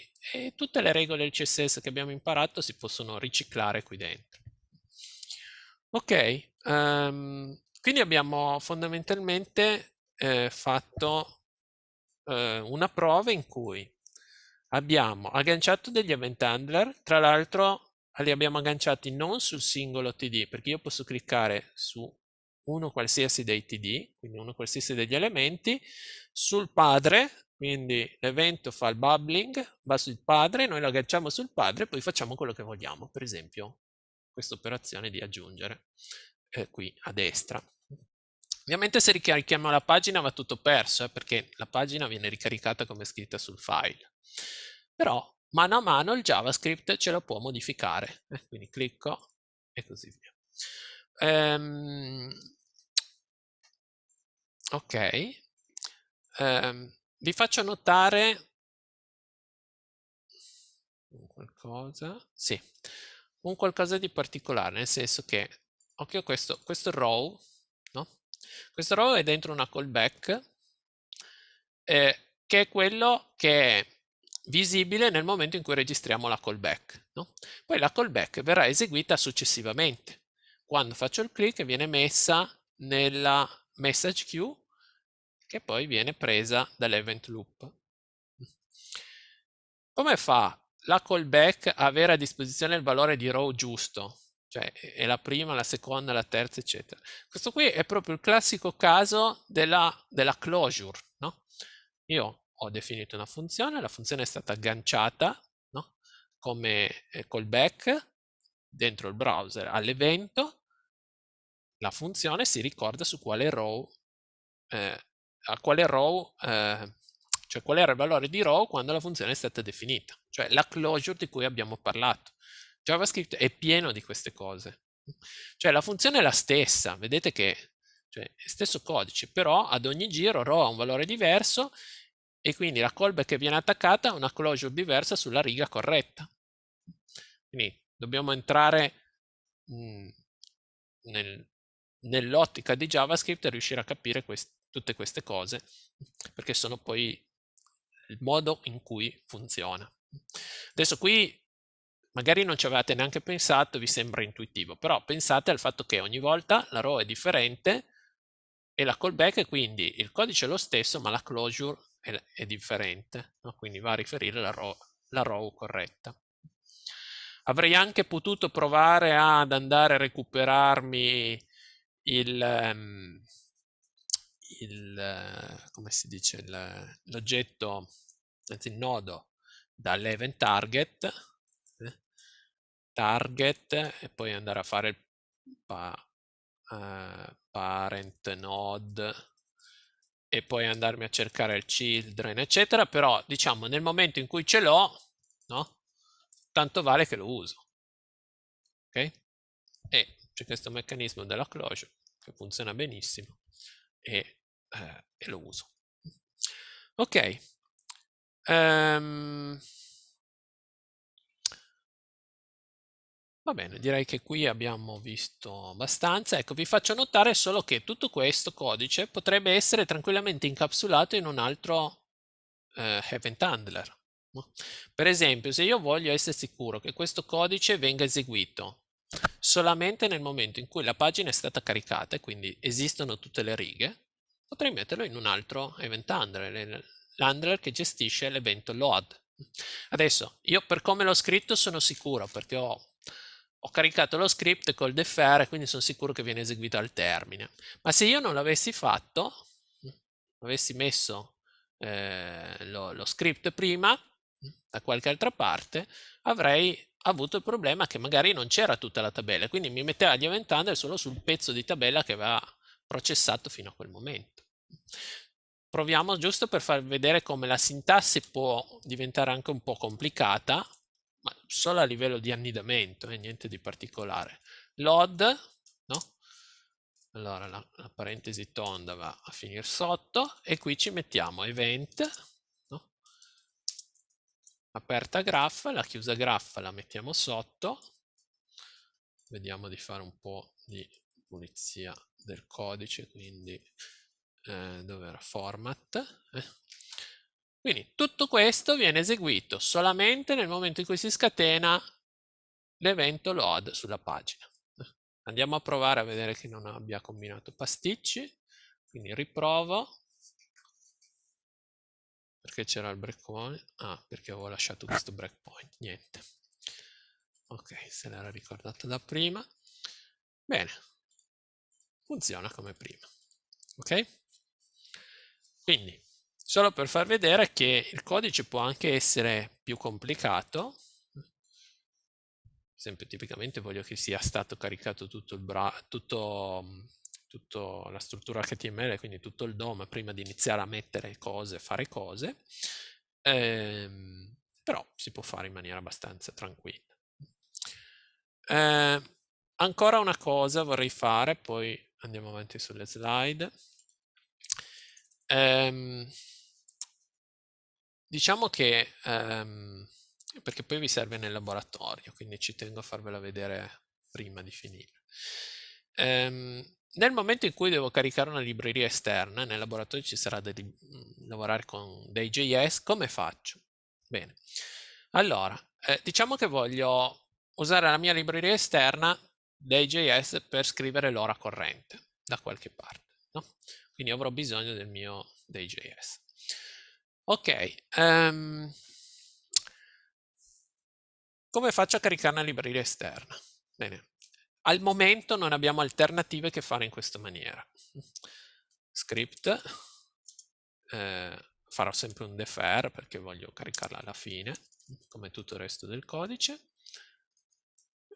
tutte le regole del CSS che abbiamo imparato si possono riciclare qui dentro. Ok, um, quindi abbiamo fondamentalmente eh, fatto eh, una prova in cui abbiamo agganciato degli event handler, tra l'altro li abbiamo agganciati non sul singolo TD, perché io posso cliccare su uno qualsiasi dei TD, quindi uno qualsiasi degli elementi, sul padre, quindi l'evento fa il bubbling, va sul padre, noi lo agganciamo sul padre e poi facciamo quello che vogliamo, per esempio questa operazione di aggiungere eh, qui a destra. Ovviamente se ricarichiamo la pagina va tutto perso, eh, perché la pagina viene ricaricata come scritta sul file. Però mano a mano il JavaScript ce la può modificare. Eh, quindi clicco e così via. Ehm, ok. Ehm, vi faccio notare qualcosa. Sì, un qualcosa di particolare, nel senso che, occhio a questo, questo row, no? Questa row è dentro una callback eh, che è quello che è visibile nel momento in cui registriamo la callback. No? Poi la callback verrà eseguita successivamente. Quando faccio il click viene messa nella message queue che poi viene presa dall'event loop. Come fa la callback a avere a disposizione il valore di row giusto? cioè è la prima, la seconda, la terza, eccetera. Questo qui è proprio il classico caso della, della closure, no? Io ho definito una funzione, la funzione è stata agganciata, no? Come eh, callback dentro il browser all'evento, la funzione si ricorda su quale row, eh, a quale row, eh, cioè qual era il valore di row quando la funzione è stata definita, cioè la closure di cui abbiamo parlato. JavaScript è pieno di queste cose. Cioè la funzione è la stessa, vedete che cioè, stesso codice, però ad ogni giro row ha un valore diverso e quindi la callback che viene attaccata ha una closure diversa sulla riga corretta. Quindi dobbiamo entrare mm, nel, nell'ottica di JavaScript e riuscire a capire quest tutte queste cose, perché sono poi il modo in cui funziona. Adesso qui Magari non ci avevate neanche pensato, vi sembra intuitivo, però pensate al fatto che ogni volta la row è differente e la callback, è quindi il codice è lo stesso, ma la closure è, è differente, no? quindi va a riferire la row, la row corretta. Avrei anche potuto provare ad andare a recuperarmi il, um, il, come si dice l'oggetto anzi il nodo dall'event target target e poi andare a fare il pa, uh, parent node e poi andarmi a cercare il children eccetera però diciamo nel momento in cui ce l'ho no tanto vale che lo uso ok e c'è questo meccanismo della closure che funziona benissimo e, eh, e lo uso ok um, Va bene, direi che qui abbiamo visto abbastanza. Ecco, vi faccio notare solo che tutto questo codice potrebbe essere tranquillamente incapsulato in un altro eh, event handler. Per esempio, se io voglio essere sicuro che questo codice venga eseguito solamente nel momento in cui la pagina è stata caricata e quindi esistono tutte le righe, potrei metterlo in un altro event handler, l'handler che gestisce l'evento load. Adesso, io per come l'ho scritto sono sicuro perché ho ho caricato lo script col defer quindi sono sicuro che viene eseguito al termine. Ma se io non l'avessi fatto, avessi messo eh, lo, lo script prima da qualche altra parte, avrei avuto il problema che magari non c'era tutta la tabella, quindi mi metteva gli event solo sul pezzo di tabella che aveva processato fino a quel momento. Proviamo giusto per far vedere come la sintassi può diventare anche un po' complicata, solo a livello di annidamento e eh, niente di particolare. L'OD, no? Allora la, la, parentesi tonda va a finire sotto e qui ci mettiamo event, no? aperta graph, la chiusa graph la mettiamo sotto, vediamo di fare un po' di pulizia del codice, quindi eh, dove era format, eh? Quindi tutto questo viene eseguito solamente nel momento in cui si scatena l'evento load sulla pagina. Andiamo a provare a vedere che non abbia combinato pasticci, quindi riprovo, perché c'era il breakpoint? Ah, perché avevo lasciato questo breakpoint, niente. Ok, se l'era ricordato da prima. Bene, funziona come prima. Ok? Quindi, solo per far vedere che il codice può anche essere più complicato sempre tipicamente voglio che sia stato caricato tutto il bra tutto, tutto la struttura HTML, quindi tutto il DOM prima di iniziare a mettere cose, fare cose, ehm, però si può fare in maniera abbastanza tranquilla. Eh, ancora una cosa vorrei fare, poi andiamo avanti sulle slide. Ehm, Diciamo che, ehm, perché poi vi serve nel laboratorio, quindi ci tengo a farvela vedere prima di finire. Ehm, nel momento in cui devo caricare una libreria esterna, nel laboratorio ci sarà da mhmm, lavorare con dei JS, come faccio? Bene, allora, eh, diciamo che voglio usare la mia libreria esterna dei JS per scrivere l'ora corrente da qualche parte, no? quindi avrò bisogno del mio dei JS. Ok, um, come faccio a caricare una libreria esterna? Bene, al momento non abbiamo alternative che fare in questa maniera. Script, eh, farò sempre un defer perché voglio caricarla alla fine, come tutto il resto del codice.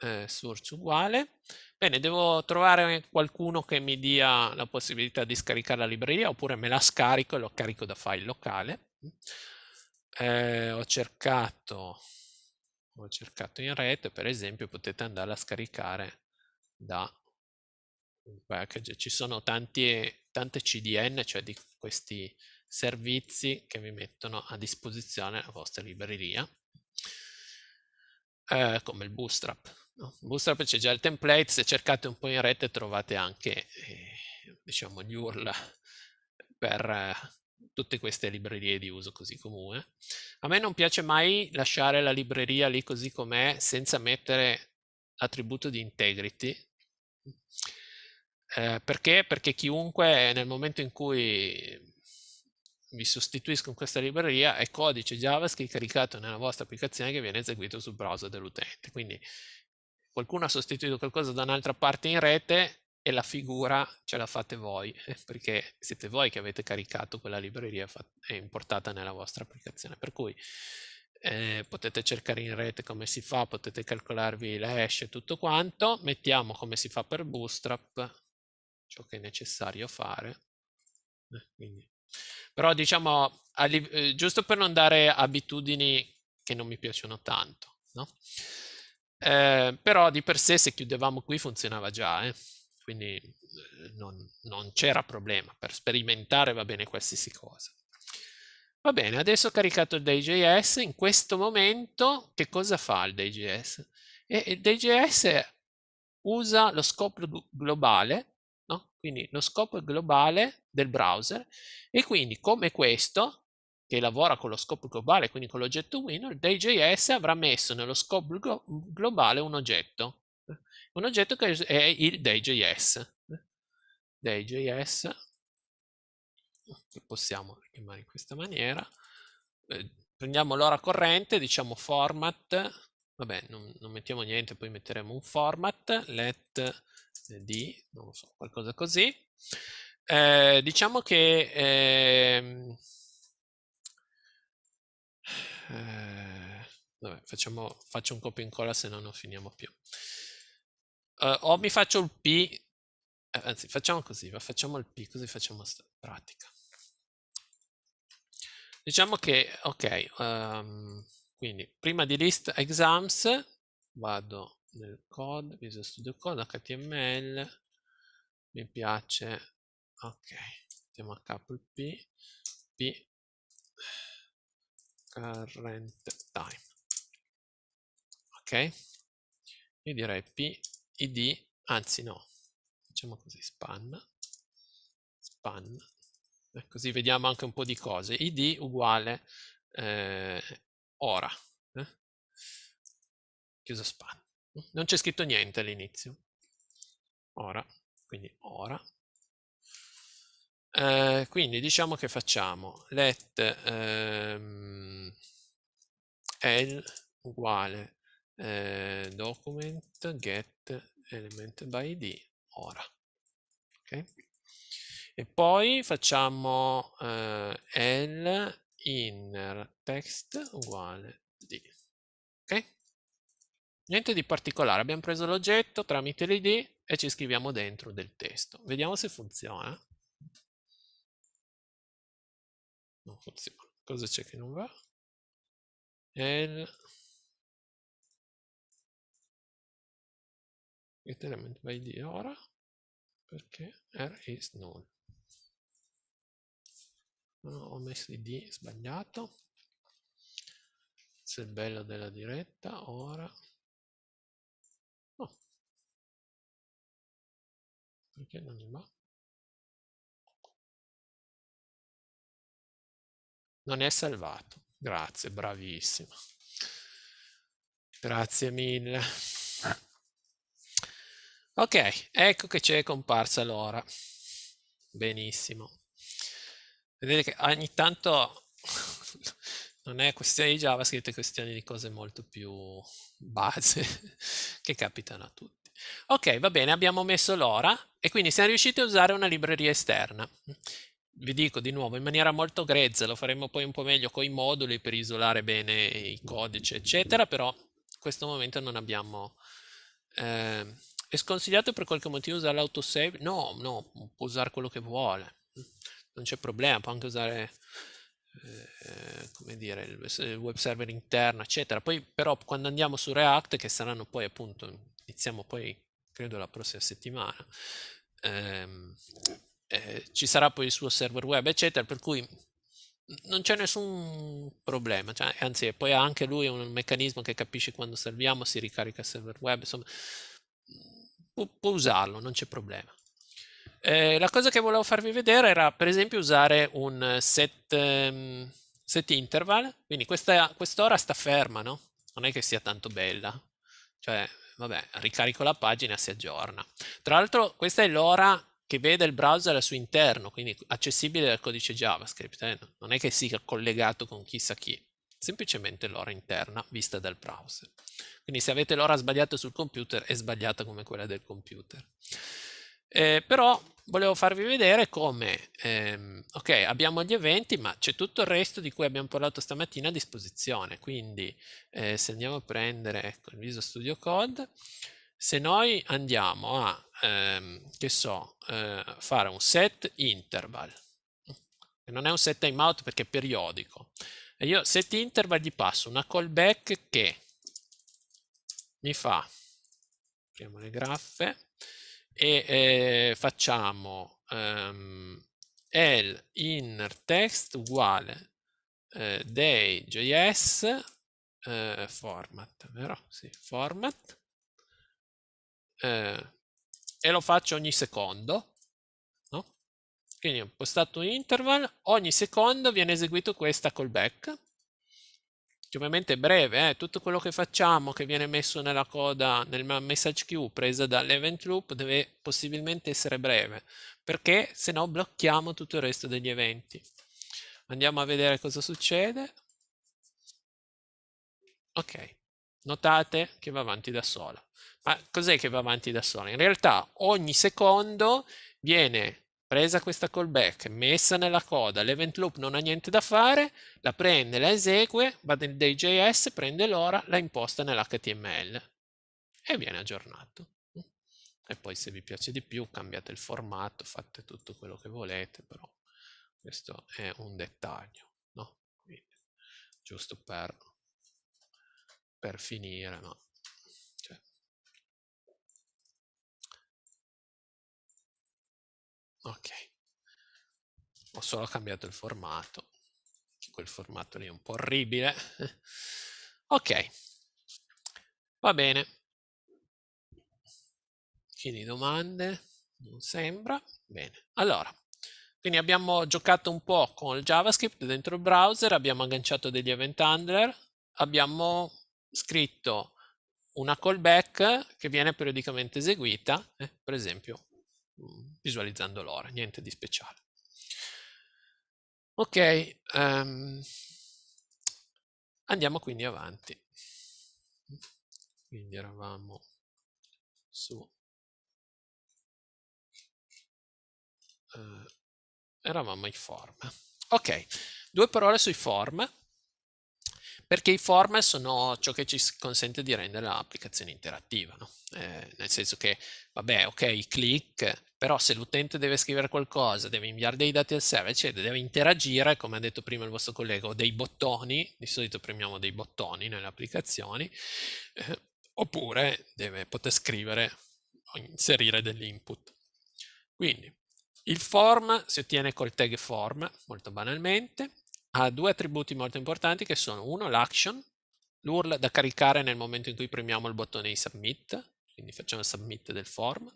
Eh, source uguale. Bene, devo trovare qualcuno che mi dia la possibilità di scaricare la libreria oppure me la scarico e lo carico da file locale. Eh, ho, cercato, ho cercato in rete, per esempio, potete andare a scaricare da un package. Ci sono tanti, tante CDN, cioè di questi servizi che vi mettono a disposizione la vostra libreria, eh, come il Bootstrap. No? Bootstrap c'è già il template, se cercate un po' in rete trovate anche eh, diciamo, gli URL per tutte queste librerie di uso così comune. A me non piace mai lasciare la libreria lì così com'è senza mettere attributo di integrity. Eh, perché? Perché chiunque nel momento in cui vi sostituiscono questa libreria è codice JavaScript caricato nella vostra applicazione che viene eseguito sul browser dell'utente. Quindi qualcuno ha sostituito qualcosa da un'altra parte in rete, e la figura ce la fate voi, perché siete voi che avete caricato quella libreria e eh, importata nella vostra applicazione. Per cui eh, potete cercare in rete come si fa, potete calcolarvi la hash e tutto quanto. Mettiamo come si fa per Bootstrap, ciò che è necessario fare. Eh, Però diciamo, eh, giusto per non dare abitudini che non mi piacciono tanto, no? Eh, però di per sé se chiudevamo qui funzionava già, eh? quindi eh, non, non c'era problema, per sperimentare va bene qualsiasi cosa. Va bene, adesso ho caricato il DJS, in questo momento che cosa fa il DJS? E il DJS usa lo scopo globale, no? quindi lo scopo globale del browser e quindi come questo, che lavora con lo scopo globale, quindi con l'oggetto Windows, il DJS avrà messo nello scopo globale un oggetto un oggetto che è il day.js. Day.js che possiamo chiamare in questa maniera. Eh, prendiamo l'ora corrente, diciamo format, vabbè non, non mettiamo niente, poi metteremo un format, let eh, di, non lo so, qualcosa così. Eh, diciamo che eh, eh, vabbè, facciamo, faccio un copia e incolla se no non finiamo più uh, o mi faccio il P, eh, anzi facciamo così, facciamo il P, così facciamo pratica. Diciamo che, ok, um, quindi prima di list exams vado nel code, Visual Studio Code, HTML, mi piace, ok, mettiamo a capo il P, P, current time, ok, io direi P id, anzi no, facciamo così, span, span, e eh, così vediamo anche un po' di cose, id uguale eh, ora, eh? chiuso span. Non c'è scritto niente all'inizio, ora, quindi ora. Eh, quindi diciamo che facciamo let ehm, l uguale eh, document get element by id ora. Okay? E poi facciamo eh, l inner text uguale d. Okay? Niente di particolare, abbiamo preso l'oggetto tramite l'id e ci scriviamo dentro del testo. Vediamo se funziona. Non funziona. Cosa c'è che non va? L Get element by di ora perché R is null. No, ho messo i D sbagliato. Se è bello della diretta, ora. No. Oh. Perché non mi va? Non è salvato. Grazie, bravissimo Grazie mille. Ok, ecco che c'è comparsa l'ora. Benissimo. Vedete che ogni tanto non è questione di JavaScript, è questione di cose molto più base che capitano a tutti. Ok, va bene, abbiamo messo l'ora e quindi siamo riusciti a usare una libreria esterna. Vi dico di nuovo in maniera molto grezza, lo faremo poi un po' meglio con i moduli per isolare bene i codici, eccetera, però in questo momento non abbiamo eh, è sconsigliato per qualche motivo usare l'autosave? No, no, può usare quello che vuole, non c'è problema, può anche usare eh, come dire, il web server interno, eccetera. Poi però quando andiamo su React, che saranno poi appunto, iniziamo poi credo la prossima settimana, ehm, eh, ci sarà poi il suo server web, eccetera, per cui non c'è nessun problema, cioè, anzi poi ha anche lui un meccanismo che capisce quando serviamo, si ricarica il server web, insomma può, può usarlo, non c'è problema. Eh, la cosa che volevo farvi vedere era per esempio usare un eh, set, um, set interval, quindi questa, quest'ora sta ferma, no? Non è che sia tanto bella, cioè vabbè, ricarico la pagina, e si aggiorna. Tra l'altro questa è l'ora che vede il browser al suo interno, quindi accessibile dal codice JavaScript, eh? non è che sia collegato con chissà chi semplicemente l'ora interna vista dal browser. Quindi se avete l'ora sbagliata sul computer è sbagliata come quella del computer. Eh, però volevo farvi vedere come, ehm, ok, abbiamo gli eventi, ma c'è tutto il resto di cui abbiamo parlato stamattina a disposizione. Quindi eh, se andiamo a prendere ecco, il Visual Studio Code, se noi andiamo a, ehm, che so, eh, fare un set interval, non è un set timeout perché è periodico, e io set interval gli passo una callback che mi fa, chiamo le graffe, e eh, facciamo um, l inner text uguale eh, day.js eh, format, vero? Sì, format. Eh, e lo faccio ogni secondo quindi ho impostato un interval, ogni secondo viene eseguito questa callback, che ovviamente è breve, eh? tutto quello che facciamo che viene messo nella coda, nel message queue presa dall'event loop deve possibilmente essere breve, perché se no blocchiamo tutto il resto degli eventi. Andiamo a vedere cosa succede. Ok, notate che va avanti da sola. Ma cos'è che va avanti da sola? In realtà ogni secondo viene presa questa callback, messa nella coda, l'event loop non ha niente da fare, la prende, la esegue, va nel JS, prende l'ora, la imposta nell'HTML e viene aggiornato. E poi se vi piace di più cambiate il formato, fate tutto quello che volete, però questo è un dettaglio, no? Quindi, giusto per, per finire, no? ok ho solo cambiato il formato quel formato lì è un po' orribile ok va bene quindi domande non sembra bene allora quindi abbiamo giocato un po' con il javascript dentro il browser abbiamo agganciato degli event handler abbiamo scritto una callback che viene periodicamente eseguita eh, per esempio visualizzando l'ora, niente di speciale. Ok, um, andiamo quindi avanti. Quindi eravamo su... Uh, eravamo ai form. Ok, due parole sui form perché i form sono ciò che ci consente di rendere l'applicazione interattiva, no? eh, nel senso che, vabbè, ok, click, però se l'utente deve scrivere qualcosa, deve inviare dei dati al server, cioè deve interagire, come ha detto prima il vostro collega, o dei bottoni, di solito premiamo dei bottoni nelle applicazioni, eh, oppure deve poter scrivere o inserire degli input. Quindi il form si ottiene col tag form, molto banalmente, ha due attributi molto importanti che sono uno l'action, l'URL da caricare nel momento in cui premiamo il bottone di submit, quindi facciamo submit del form,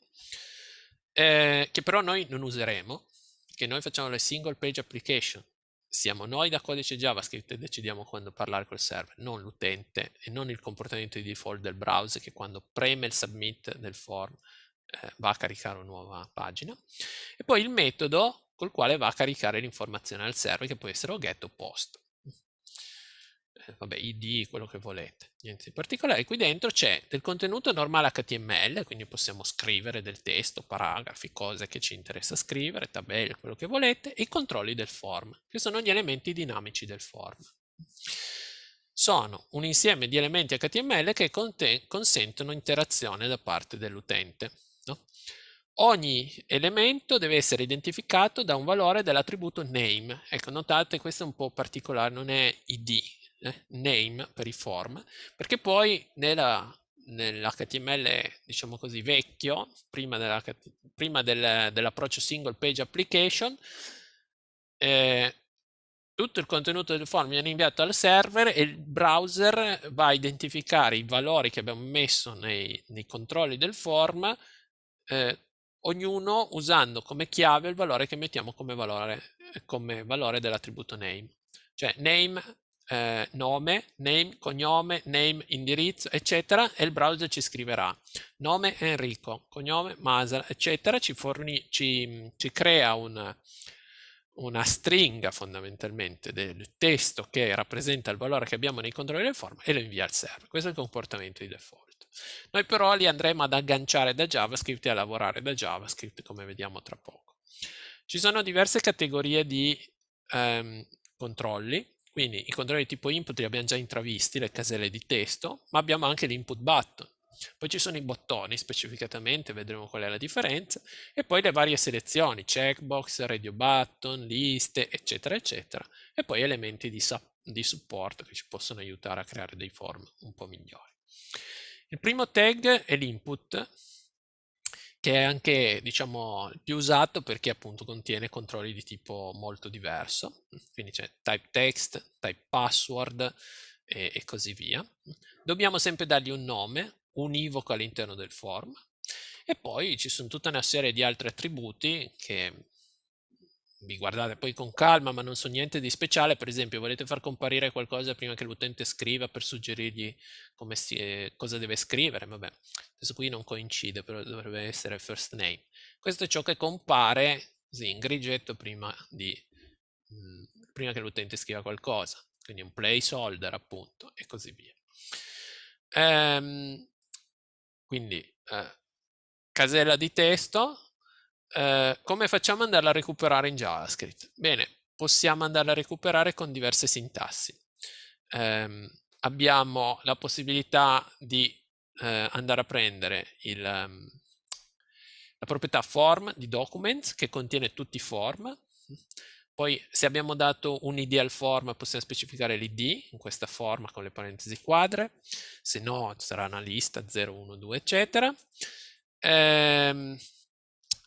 eh, che però noi non useremo, che noi facciamo le single page application, siamo noi da codice JavaScript e decidiamo quando parlare col server, non l'utente e non il comportamento di default del browser che quando preme il submit del form eh, va a caricare una nuova pagina. E poi il metodo col quale va a caricare l'informazione al server che può essere o get o post. Eh, vabbè, id, quello che volete, niente di particolare. Qui dentro c'è del contenuto normale HTML, quindi possiamo scrivere del testo, paragrafi, cose che ci interessa scrivere, tabelle, quello che volete, e i controlli del form, che sono gli elementi dinamici del form sono un insieme di elementi HTML che consentono interazione da parte dell'utente. Ogni elemento deve essere identificato da un valore dell'attributo name. Ecco, notate, questo è un po' particolare, non è id, eh? name per i form, perché poi nella nell'HTML, diciamo così, vecchio, prima, della, prima del, dell'approccio single page application, eh, tutto il contenuto del form viene inviato al server e il browser va a identificare i valori che abbiamo messo nei, nei controlli del form eh, ognuno usando come chiave il valore che mettiamo come valore, come valore dell'attributo name. Cioè name, eh, nome, name, cognome, name, indirizzo, eccetera, e il browser ci scriverà nome Enrico, cognome Masala, eccetera, ci, forni, ci, ci crea un, una stringa fondamentalmente del testo che rappresenta il valore che abbiamo nei controlli del form e lo invia al server. Questo è il comportamento di default. Noi però li andremo ad agganciare da JavaScript e a lavorare da JavaScript, come vediamo tra poco. Ci sono diverse categorie di ehm, controlli, quindi i controlli tipo input li abbiamo già intravisti, le caselle di testo, ma abbiamo anche l'input button. Poi ci sono i bottoni specificatamente, vedremo qual è la differenza, e poi le varie selezioni, checkbox, radio button, liste, eccetera, eccetera, e poi elementi di, di supporto che ci possono aiutare a creare dei form un po' migliori. Il primo tag è l'input, che è anche diciamo il più usato perché appunto contiene controlli di tipo molto diverso, quindi c'è type text, type password e, e così via. Dobbiamo sempre dargli un nome univoco all'interno del form e poi ci sono tutta una serie di altri attributi che vi guardate poi con calma, ma non so niente di speciale. Per esempio, volete far comparire qualcosa prima che l'utente scriva per suggerirgli si, cosa deve scrivere. Vabbè, adesso qui non coincide, però dovrebbe essere first name. Questo è ciò che compare così, in grigetto prima, di, mh, mhmm, prima che l'utente scriva qualcosa. Quindi un placeholder, appunto, e così via. Ehm, quindi, eh, casella di testo, eh, come facciamo ad andarla a recuperare in JavaScript? Bene, possiamo andarla a recuperare con diverse sintassi. Eh, abbiamo la possibilità di eh, andare a prendere il, ehm, la proprietà form di document che contiene tutti i form. Poi se abbiamo dato un id al form possiamo specificare l'id in questa forma con le parentesi quadre, se no sarà una lista 0, 1, 2 eccetera. Ehm,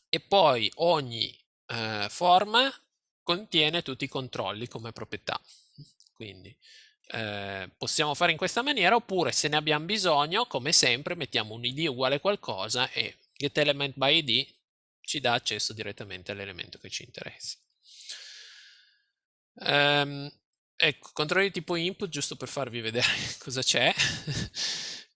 e poi ogni eh, forma contiene tutti i controlli come proprietà. Quindi eh, possiamo fare in questa maniera oppure se ne abbiamo bisogno, come sempre, mettiamo un id uguale a qualcosa e getElementById ci dà accesso direttamente all'elemento che ci interessa. Um, ecco, controlli tipo input, giusto per farvi vedere cosa c'è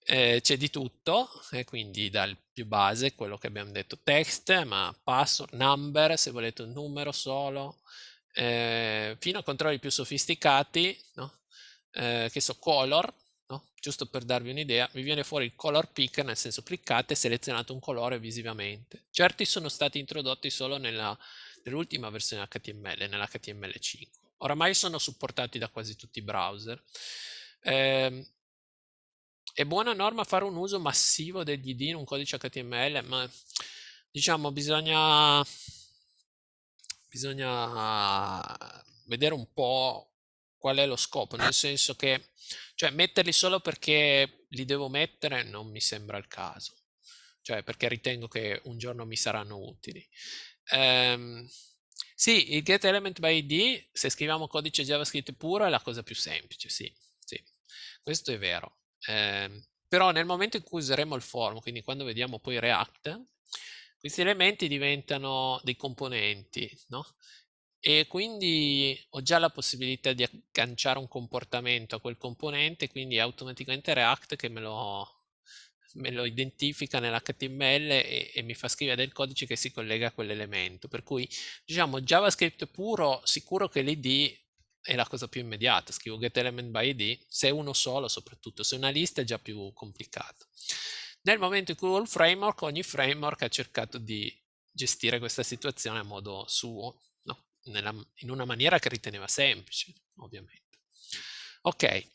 eh, c'è di tutto, eh, quindi dal più base, quello che abbiamo detto, text, ma password, number, se volete un numero solo, eh, fino a controlli più sofisticati, no? Eh, che so color, no? giusto per darvi un'idea, vi viene fuori il color picker, nel senso cliccate e selezionate un colore visivamente. Certi sono stati introdotti solo nella, nell'ultima versione HTML, nell'HTML5. Oramai sono supportati da quasi tutti i browser. Eh, è buona norma fare un uso massivo del DD in un codice HTML, ma diciamo bisogna, bisogna vedere un po' qual è lo scopo, nel senso che cioè, metterli solo perché li devo mettere non mi sembra il caso, cioè perché ritengo che un giorno mi saranno utili. Um, sì, il get element by id, se scriviamo codice JavaScript puro, è la cosa più semplice, sì, sì. questo è vero. Eh, però nel momento in cui useremo il form, quindi quando vediamo poi React, questi elementi diventano dei componenti, no? E quindi ho già la possibilità di agganciare un comportamento a quel componente, quindi è automaticamente React che me lo, me lo identifica nell'HTML e, e, mi fa scrivere del codice che si collega a quell'elemento. Per cui, diciamo, JavaScript puro, sicuro che l'ID è la cosa più immediata, scrivo get element by id, se uno solo soprattutto, se una lista è già più complicato. Nel momento in cui ho il framework, ogni framework ha cercato di gestire questa situazione a modo suo, no? Nella, in una maniera che riteneva semplice, ovviamente. Ok,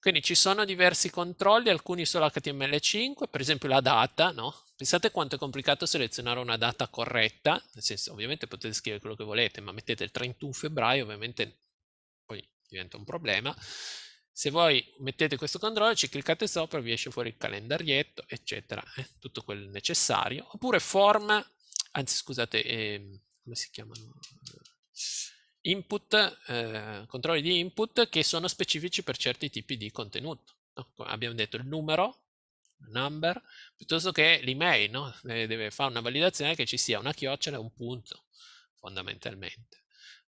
quindi ci sono diversi controlli, alcuni solo HTML5, per esempio la data, no? Pensate quanto è complicato selezionare una data corretta, nel senso ovviamente potete scrivere quello che volete, ma mettete il 31 febbraio, ovviamente diventa un problema. Se voi mettete questo controllo, ci cliccate sopra, vi esce fuori il calendarietto, eccetera, eh? tutto quel necessario. Oppure form, anzi scusate, eh, come si chiamano? Input, eh, controlli di input che sono specifici per certi tipi di contenuto. No? Abbiamo detto il numero, number, piuttosto che l'email, no? Eh, deve fare una validazione che ci sia una chiocciola e un punto, fondamentalmente.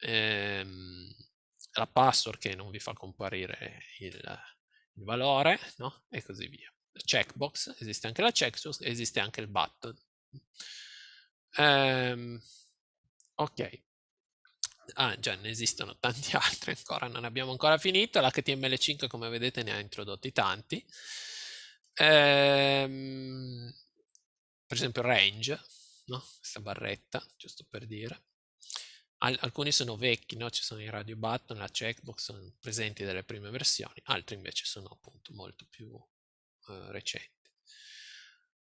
Ehm la password che non vi fa comparire il, il valore, no? e così via. Checkbox, esiste anche la checkbox, esiste anche il button. Um, ok. Ah, già, ne esistono tanti altri ancora, non abbiamo ancora finito. L'HTML5, come vedete, ne ha introdotti tanti. Um, per esempio range, no? questa barretta, giusto per dire. Al- alcuni sono vecchi, no? ci sono i radio button, la checkbox, sono presenti dalle prime versioni, altri invece sono appunto molto più eh, recenti.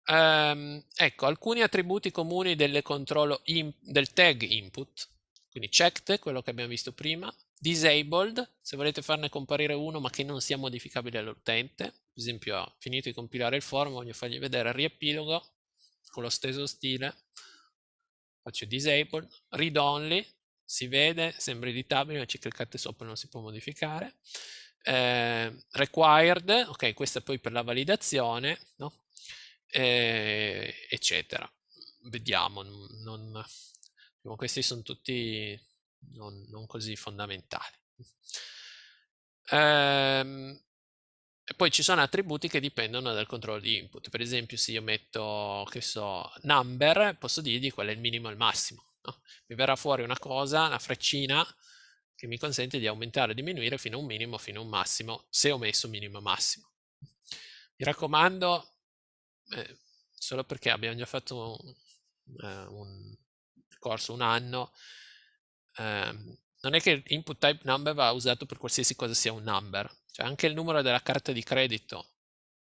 Um, ecco, alcuni attributi comuni del controllo in- del tag input, quindi checked, quello che abbiamo visto prima, disabled, se volete farne comparire uno ma che non sia modificabile all'utente, ad esempio ho finito di compilare il form, voglio fargli vedere il riepilogo con lo stesso stile, faccio disable, read only, si vede, sembra editabile, ma ci cliccate sopra non si può modificare. Eh, required, ok, questa poi per la validazione, no? eh, eccetera. Vediamo, non, non, questi sono tutti non, non così fondamentali. Eh, e poi ci sono attributi che dipendono dal controllo di input. Per esempio, se io metto, che so, number, posso dirgli qual è il minimo e il massimo. No? Mi verrà fuori una cosa, una freccina, che mi consente di aumentare o diminuire fino a un minimo, fino a un massimo, se ho messo minimo e massimo. Mi raccomando, eh, solo perché abbiamo già fatto un, eh, un corso, un anno, eh, non è che input type number va usato per qualsiasi cosa sia un number, cioè anche il numero della carta di credito,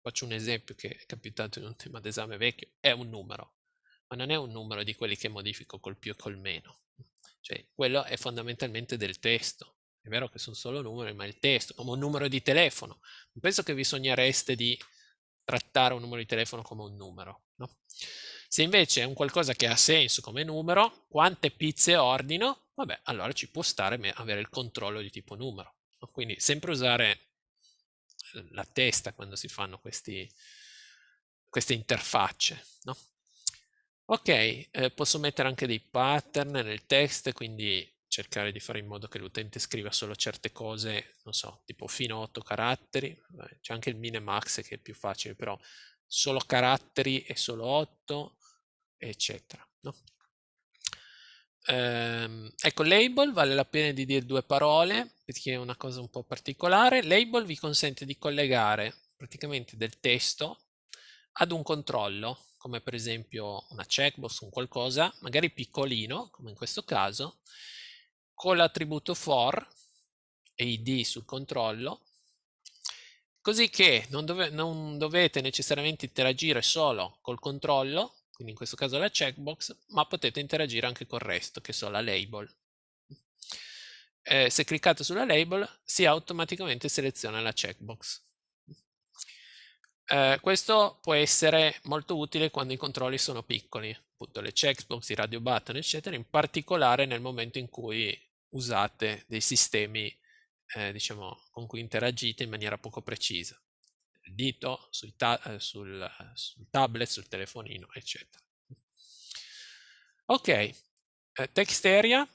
faccio un esempio che è capitato in un tema d'esame vecchio, è un numero, ma non è un numero di quelli che modifico col più e col meno. Cioè quello è fondamentalmente del testo. È vero che sono solo numeri, ma il testo, come un numero di telefono. Non penso che vi sognereste di trattare un numero di telefono come un numero. No? Se invece è un qualcosa che ha senso come numero, quante pizze ordino, vabbè, allora ci può stare avere il controllo di tipo numero. Quindi sempre usare la testa quando si fanno questi, queste interfacce. No? Ok, eh, posso mettere anche dei pattern nel test, quindi cercare di fare in modo che l'utente scriva solo certe cose, non so, tipo fino a 8 caratteri, c'è anche il minimax che è più facile, però solo caratteri e solo 8, eccetera. No? Ehm, ecco, label vale la pena di dire due parole perché è una cosa un po' particolare. Label vi consente di collegare praticamente del testo ad un controllo, come per esempio una checkbox, un qualcosa, magari piccolino, come in questo caso, con l'attributo for e id sul controllo, così che non, dove, non dovete necessariamente interagire solo col controllo, quindi in questo caso la checkbox, ma potete interagire anche col resto, che so, la label. Eh, se cliccate sulla label si automaticamente seleziona la checkbox. Eh, questo può essere molto utile quando i controlli sono piccoli, appunto le checkbox, i radio button, eccetera, in particolare nel momento in cui usate dei sistemi eh, diciamo, con cui interagite in maniera poco precisa il dito, ta eh, sul, sul tablet, sul telefonino, eccetera. Ok, eh, text area, eh,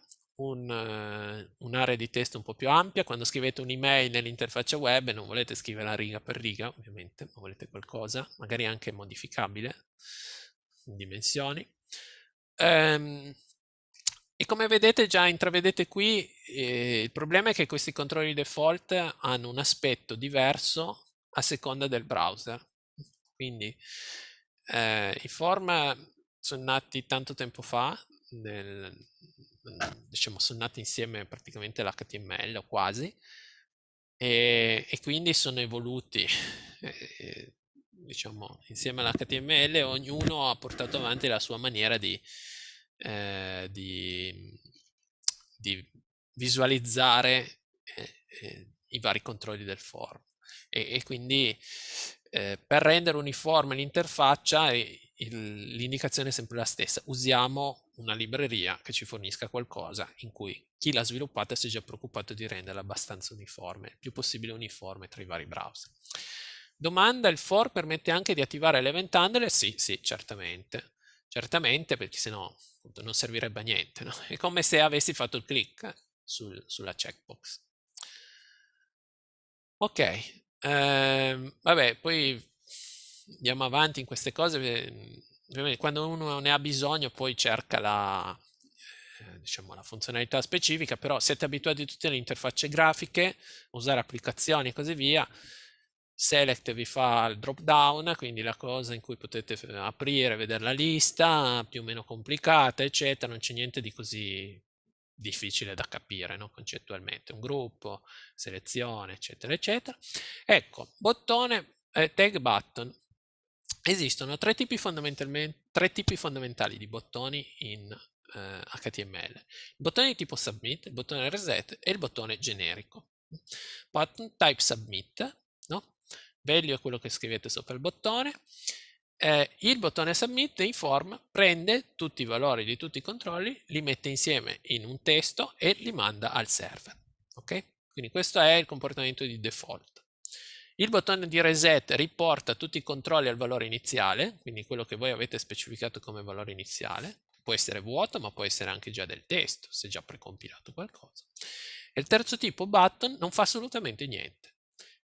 un'area di testo un po' più ampia, quando scrivete un'email nell'interfaccia web non volete scriverla riga per riga, ovviamente, ma volete qualcosa, magari anche modificabile, in dimensioni. Ehm, e come vedete già intravedete qui, eh, il problema è che questi controlli default hanno un aspetto diverso a seconda del browser. Quindi eh, i form sono nati tanto tempo fa, nel, diciamo sono nati insieme praticamente all'HTML o quasi, e, e quindi sono evoluti. Eh, diciamo insieme all'HTML ognuno ha portato avanti la sua maniera di, eh, di, di visualizzare eh, eh, i vari controlli del form e, e quindi eh, per rendere uniforme l'interfaccia eh, l'indicazione è sempre la stessa, usiamo una libreria che ci fornisca qualcosa in cui chi l'ha sviluppata si è già preoccupato di renderla abbastanza uniforme, il più possibile uniforme tra i vari browser. Domanda, il for permette anche di attivare l'event handler? Sì, sì, certamente. Certamente, perché sennò non servirebbe a niente. No? È come se avessi fatto il click sul, sulla checkbox. Ok, eh, vabbè, poi andiamo avanti in queste cose. Eh, quando uno ne ha bisogno, poi cerca la, eh, diciamo, la funzionalità specifica, però siete abituati a tutte le interfacce grafiche, usare applicazioni e così via. Select vi fa il drop down, quindi la cosa in cui potete eh, aprire, vedere la lista, più o meno complicata, eccetera, non c'è niente di così difficile da capire no? concettualmente, un gruppo, selezione, eccetera, eccetera. Ecco, bottone e tag button. Esistono tre tipi, tre tipi fondamentali di bottoni in eh, HTML. Il bottone di tipo submit, il bottone reset e il bottone generico. Button type submit, no? value è quello che scrivete sopra il bottone, eh, il bottone submit inform prende tutti i valori di tutti i controlli, li mette insieme in un testo e li manda al server. Okay? Quindi questo è il comportamento di default. Il bottone di reset riporta tutti i controlli al valore iniziale, quindi quello che voi avete specificato come valore iniziale, può essere vuoto ma può essere anche già del testo, se già precompilato qualcosa. E il terzo tipo, button, non fa assolutamente niente.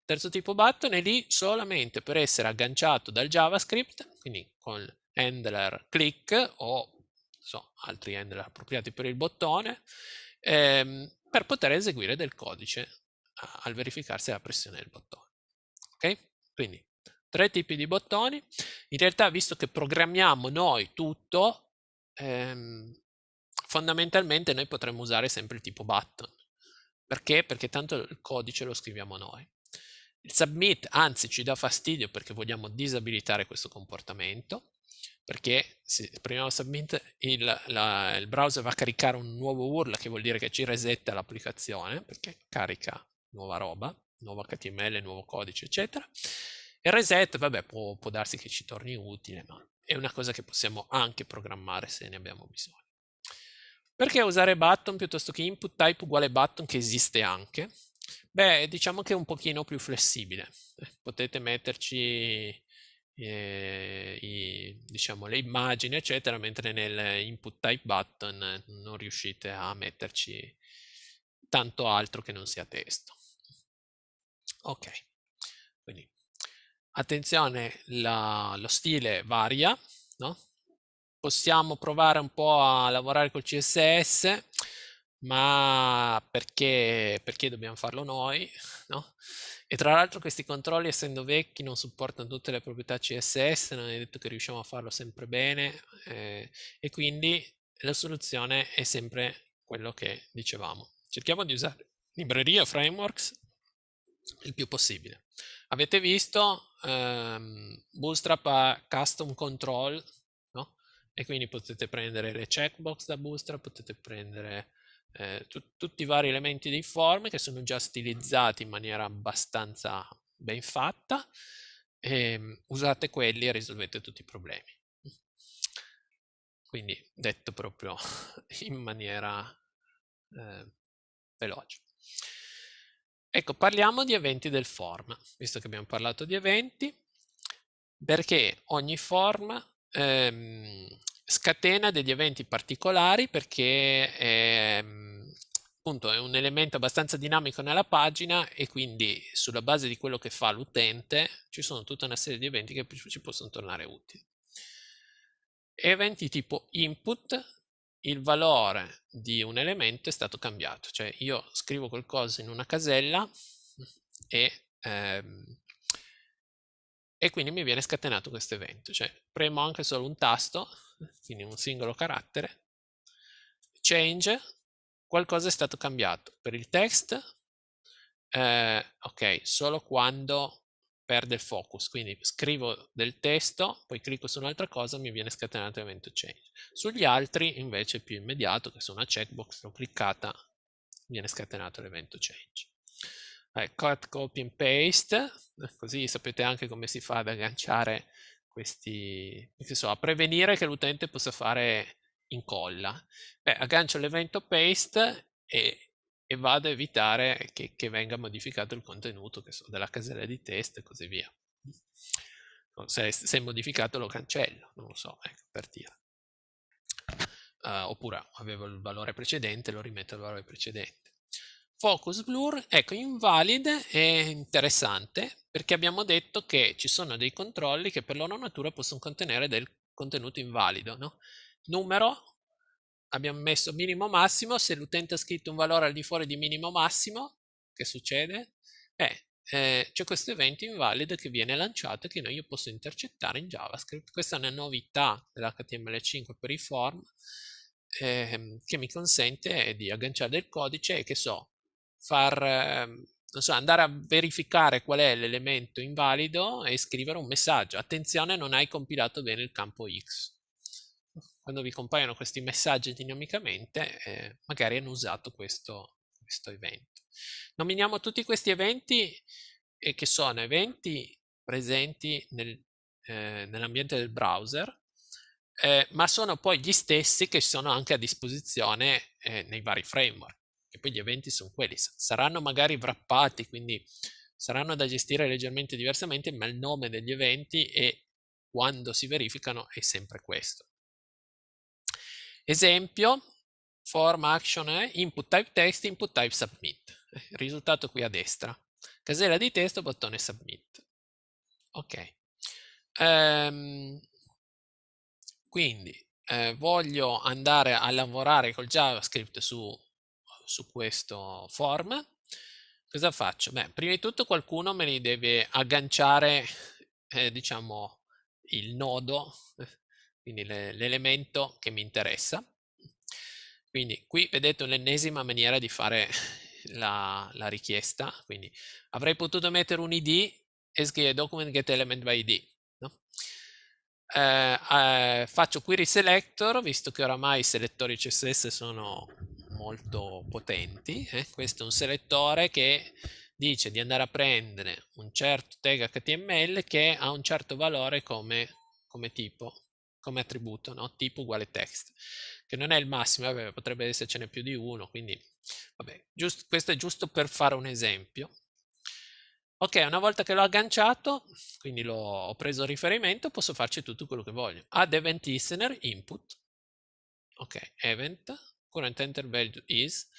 Terzo tipo button è lì solamente per essere agganciato dal JavaScript, quindi con handler click o so, altri handler appropriati per il bottone, ehm, per poter eseguire del codice al verificarsi la pressione del bottone. Ok? Quindi tre tipi di bottoni. In realtà, visto che programmiamo noi tutto, ehm, fondamentalmente noi potremmo usare sempre il tipo button. Perché? Perché tanto il codice lo scriviamo noi. Il submit anzi ci dà fastidio perché vogliamo disabilitare questo comportamento, perché se premiamo submit il, la, il browser va a caricare un nuovo URL che vuol dire che ci resetta l'applicazione, perché carica nuova roba, nuovo HTML, nuovo codice, eccetera. Il reset, vabbè, può, può darsi che ci torni utile, ma è una cosa che possiamo anche programmare se ne abbiamo bisogno. Perché usare button piuttosto che input type uguale button che esiste anche? Beh, diciamo che è un pochino più flessibile. Potete metterci eh, i, diciamo, le immagini, eccetera, mentre nel input type button non riuscite a metterci tanto altro che non sia testo. Ok, quindi attenzione, la, lo stile varia, no? Possiamo provare un po' a lavorare col CSS ma perché, perché dobbiamo farlo noi? No? E tra l'altro questi controlli, essendo vecchi, non supportano tutte le proprietà CSS, non è detto che riusciamo a farlo sempre bene eh, e quindi la soluzione è sempre quello che dicevamo. Cerchiamo di usare librerie o frameworks il più possibile. Avete visto, ehm, Bootstrap ha custom control, no? e quindi potete prendere le checkbox da Bootstrap, potete prendere eh, tu, tutti i vari elementi dei form che sono già stilizzati in maniera abbastanza ben fatta, e, ehm, usate quelli e risolvete tutti i problemi. Quindi detto proprio in maniera eh, veloce. Ecco, parliamo di eventi del form, visto che abbiamo parlato di eventi, perché ogni form ehm, scatena degli eventi particolari perché è, ehm, appunto, è un elemento abbastanza dinamico nella pagina e quindi sulla base di quello che fa l'utente ci sono tutta una serie di eventi che ci possono tornare utili. Eventi tipo input, il valore di un elemento è stato cambiato, cioè io scrivo qualcosa in una casella e ehm, e quindi mi viene scatenato questo evento. Cioè premo anche solo un tasto, quindi un singolo carattere, change, qualcosa è stato cambiato. Per il text, eh, ok, solo quando perde il focus, quindi scrivo del testo, poi clicco su un'altra cosa, mi viene scatenato l'evento change. Sugli altri invece è più immediato, che su una checkbox l'ho cliccata, viene scatenato l'evento change ecco, copy and paste, eh, così sapete anche come si fa ad agganciare questi, che so, a prevenire che l'utente possa fare incolla. Beh, aggancio l'evento paste e, e, vado a evitare che, che venga modificato il contenuto so, della casella di test e così via. Se, se è modificato lo cancello, non lo so, ecco, per dire. Uh, oppure avevo il valore precedente, lo rimetto al valore precedente. Focus blur, ecco, invalid è interessante perché abbiamo detto che ci sono dei controlli che per loro natura possono contenere del contenuto invalido. No? Numero, abbiamo messo minimo massimo, se l'utente ha scritto un valore al di fuori di minimo massimo, che succede? Eh, eh, c'è questo evento invalid che viene lanciato e che noi io posso intercettare in JavaScript. Questa è una novità dell'HTML5 per i form ehm, che mi consente di agganciare del codice e che so, far, ehm, non so, andare a verificare qual è l'elemento invalido e scrivere un messaggio. Attenzione, non hai compilato bene il campo X. Quando vi compaiono questi messaggi dinamicamente, eh, magari hanno usato questo, questo evento. Nominiamo tutti questi eventi eh, che sono eventi presenti nel, eh, nell'ambiente del browser, eh, ma sono poi gli stessi che sono anche a disposizione eh, nei vari framework. E poi gli eventi sono quelli, saranno magari wrappati, quindi saranno da gestire leggermente diversamente, ma il nome degli eventi e quando si verificano è sempre questo. Esempio, form action è eh, input type text, input type submit. Risultato qui a destra. Casella di testo, bottone submit. Ok. Ehm, quindi eh, voglio andare a lavorare col JavaScript su su questo form, cosa faccio? Beh, prima di tutto qualcuno me li deve agganciare, eh, diciamo, il nodo, quindi l'elemento che mi interessa. Quindi qui vedete l'ennesima maniera di fare la, la, richiesta, quindi avrei potuto mettere un id e scrivere document get element by id. No? Eh, eh, faccio query selector, visto che oramai i selettori CSS sono molto potenti. Eh? Questo è un selettore che dice di andare a prendere un certo tag HTML che ha un certo valore come, come tipo, come attributo, no? tipo uguale text, che non è il massimo, vabbè, potrebbe essercene più di uno, quindi vabbè, giusto, questo è giusto per fare un esempio. Ok, una volta che l'ho agganciato, quindi l'ho, ho preso riferimento, posso farci tutto quello che voglio. Ad event listener input, ok, event current enter value is,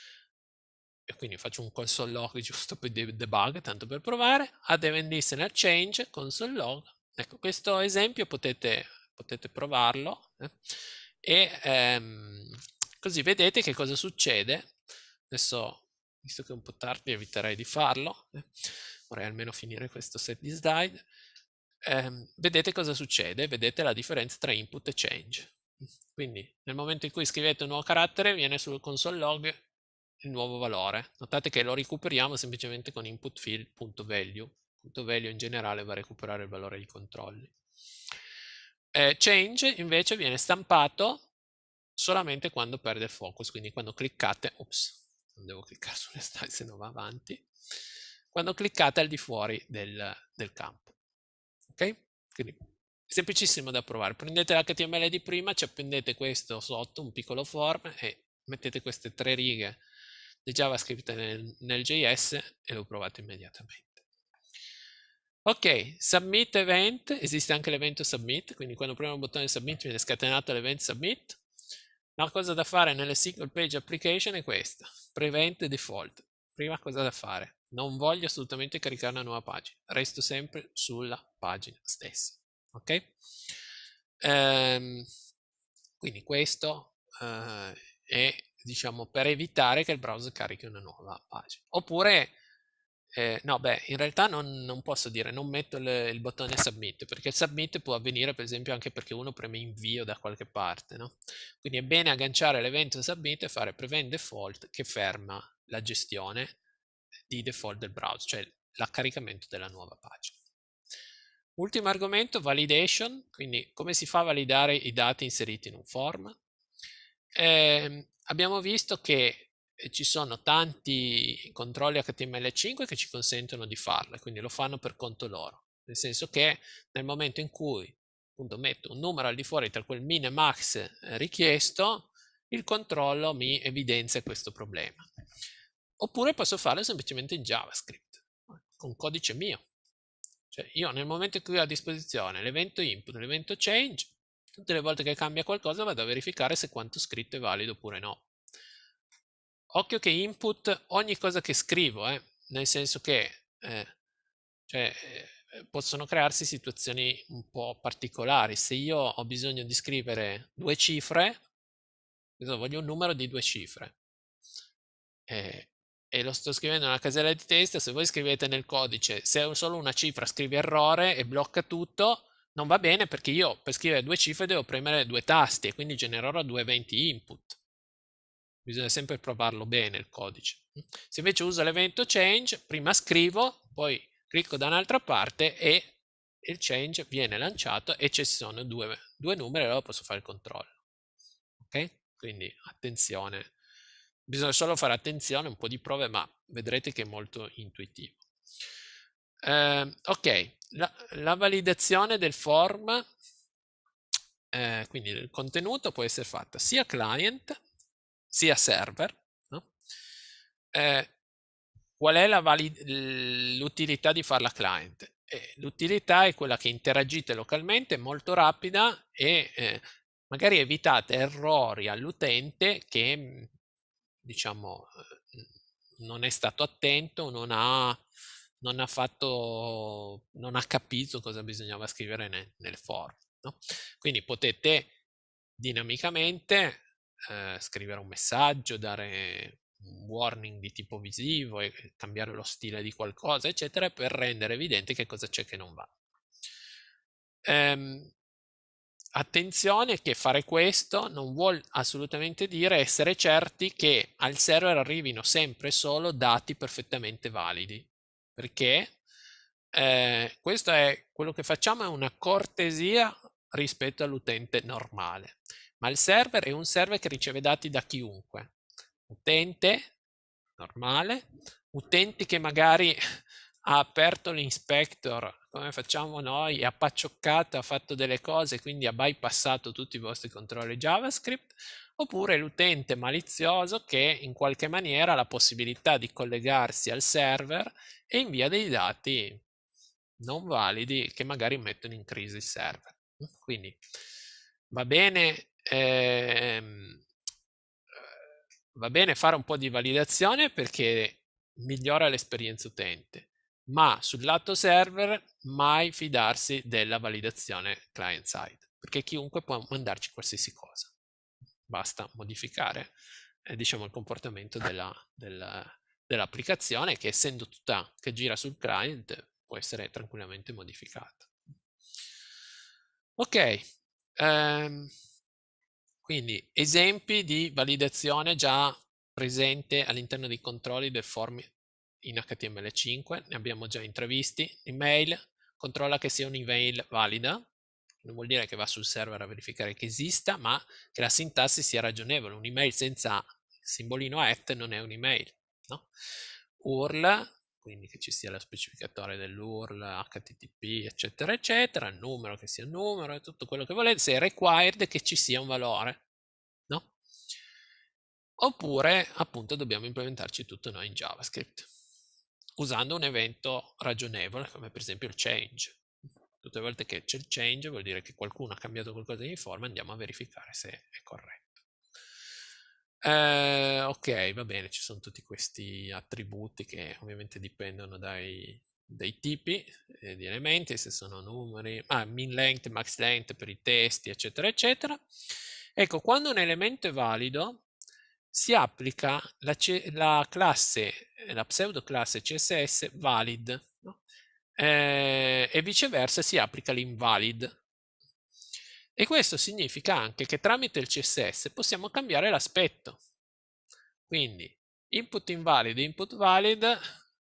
e quindi faccio un console log giusto per debug, tanto per provare, ad event listener change, console log. Ecco, questo esempio potete, potete provarlo eh? e ehm, così vedete che cosa succede. Adesso, visto che è un po' tardi, eviterei di farlo. Eh? Vorrei almeno finire questo set di slide. Eh, vedete cosa succede, vedete la differenza tra input e change. Quindi nel momento in cui scrivete un nuovo carattere viene sul console log il nuovo valore. Notate che lo recuperiamo semplicemente con input field.value. .value in generale va a recuperare il valore di controlli. Eh, change invece viene stampato solamente quando perde il focus, quindi quando cliccate, ops, non devo cliccare sulle slide se no va avanti, quando cliccate al di fuori del, del campo. Ok? Quindi semplicissimo da provare. Prendete l'HTML di prima, ci appendete questo sotto, un piccolo form e mettete queste tre righe di JavaScript nel, nel JS e lo provate immediatamente. Ok, submit event, esiste anche l'evento submit, quindi quando premo il bottone submit viene scatenato l'event submit. La cosa da fare nelle single page application è questa, prevent default. Prima cosa da fare, non voglio assolutamente caricare una nuova pagina, resto sempre sulla pagina stessa ok? Ehm, quindi questo eh, è diciamo per evitare che il browser carichi una nuova pagina. Oppure eh, no, beh, in realtà non, non posso dire, non metto le, il bottone submit, perché il submit può avvenire per esempio anche perché uno preme invio da qualche parte, no? Quindi è bene agganciare l'evento submit e fare prevent default che ferma la gestione di default del browser, cioè l'accaricamento della nuova pagina. Ultimo argomento, validation, quindi come si fa a validare i dati inseriti in un form. Eh, abbiamo visto che eh, ci sono tanti controlli HTML5 che ci consentono di farlo, quindi lo fanno per conto loro, nel senso che nel momento in cui appunto, metto un numero al di fuori tra quel min e max eh, richiesto, il controllo mi evidenzia questo problema. Oppure posso farlo semplicemente in JavaScript, con codice mio, cioè io nel momento in cui ho a disposizione l'evento input, l'evento change, tutte le volte che cambia qualcosa vado a verificare se quanto scritto è valido oppure no. Occhio che input ogni cosa che scrivo, eh, nel senso che eh, cioè, eh, possono crearsi situazioni un po' particolari. Se io ho bisogno di scrivere due cifre, voglio un numero di due cifre, eh, e lo sto scrivendo nella casella di testa, se voi scrivete nel codice, se è solo una cifra scrive errore e blocca tutto, non va bene perché io per scrivere due cifre devo premere due tasti e quindi genererò due eventi input. Bisogna sempre provarlo bene il codice. Se invece uso l'evento change, prima scrivo, poi clicco da un'altra parte e il change viene lanciato e ci sono due, due numeri, allora posso fare il controllo. Ok? Quindi attenzione Bisogna solo fare attenzione, un po' di prove, ma vedrete che è molto intuitivo. Eh, ok, la, la, validazione del form, eh, quindi il contenuto, può essere fatta sia client sia server. No? Eh, qual è l'utilità di farla client? Eh, l'utilità è quella che interagite localmente, molto rapida e eh, magari evitate errori all'utente che mm, diciamo, eh, non è stato attento, non ha, non ha, fatto, non ha capito cosa bisognava scrivere nel, nel form. No? Quindi potete dinamicamente eh, scrivere un messaggio, dare un warning di tipo visivo e cambiare lo stile di qualcosa, eccetera, per rendere evidente che cosa c'è che non va. Ehm, Attenzione che fare questo non vuol assolutamente dire essere certi che al server arrivino sempre solo dati perfettamente validi, perché eh, questo è quello che facciamo è una cortesia rispetto all'utente normale, ma il server è un server che riceve dati da chiunque, utente normale, utenti che magari ha aperto l'inspector come facciamo noi, ha paccioccata, ha fatto delle cose, quindi ha bypassato tutti i vostri controlli JavaScript, oppure l'utente malizioso che in qualche maniera ha la possibilità di collegarsi al server e invia dei dati non validi che magari mettono in crisi il server. Quindi va bene, ehm, va bene fare un po' di validazione perché migliora l'esperienza utente ma sul lato server mai fidarsi della validazione client side, perché chiunque può mandarci qualsiasi cosa. Basta modificare eh, diciamo, il comportamento della, della, dell'applicazione che essendo tutta che gira sul client può essere tranquillamente modificata. Ok, ehm, quindi esempi di validazione già presente all'interno dei controlli del, form, in HTML5, ne abbiamo già intravisti, email, controlla che sia un'email valida, non vuol dire che va sul server a verificare che esista, ma che la sintassi sia ragionevole, un'email senza simbolino at non è un'email, no? URL, quindi che ci sia la specificatore dell'URL, HTTP, eccetera, eccetera, il numero che sia un numero, tutto quello che volete, se è required che ci sia un valore, Oppure, appunto, dobbiamo implementarci tutto noi in JavaScript usando un evento ragionevole, come per esempio il change. Tutte le volte che c'è il change vuol dire che qualcuno ha cambiato qualcosa di forma, andiamo a verificare se è corretto. Eh, ok, va bene, ci sono tutti questi attributi che ovviamente dipendono dai, dai tipi eh, di elementi, se sono numeri, ah, min length, max length per i testi, eccetera, eccetera. Ecco, quando un elemento è valido, si applica la, C la classe, eh, la pseudoclasse CSS valid no? eh, e viceversa si applica l'invalid. E questo significa anche che tramite il CSS possiamo cambiare l'aspetto. Quindi input invalid, input valid,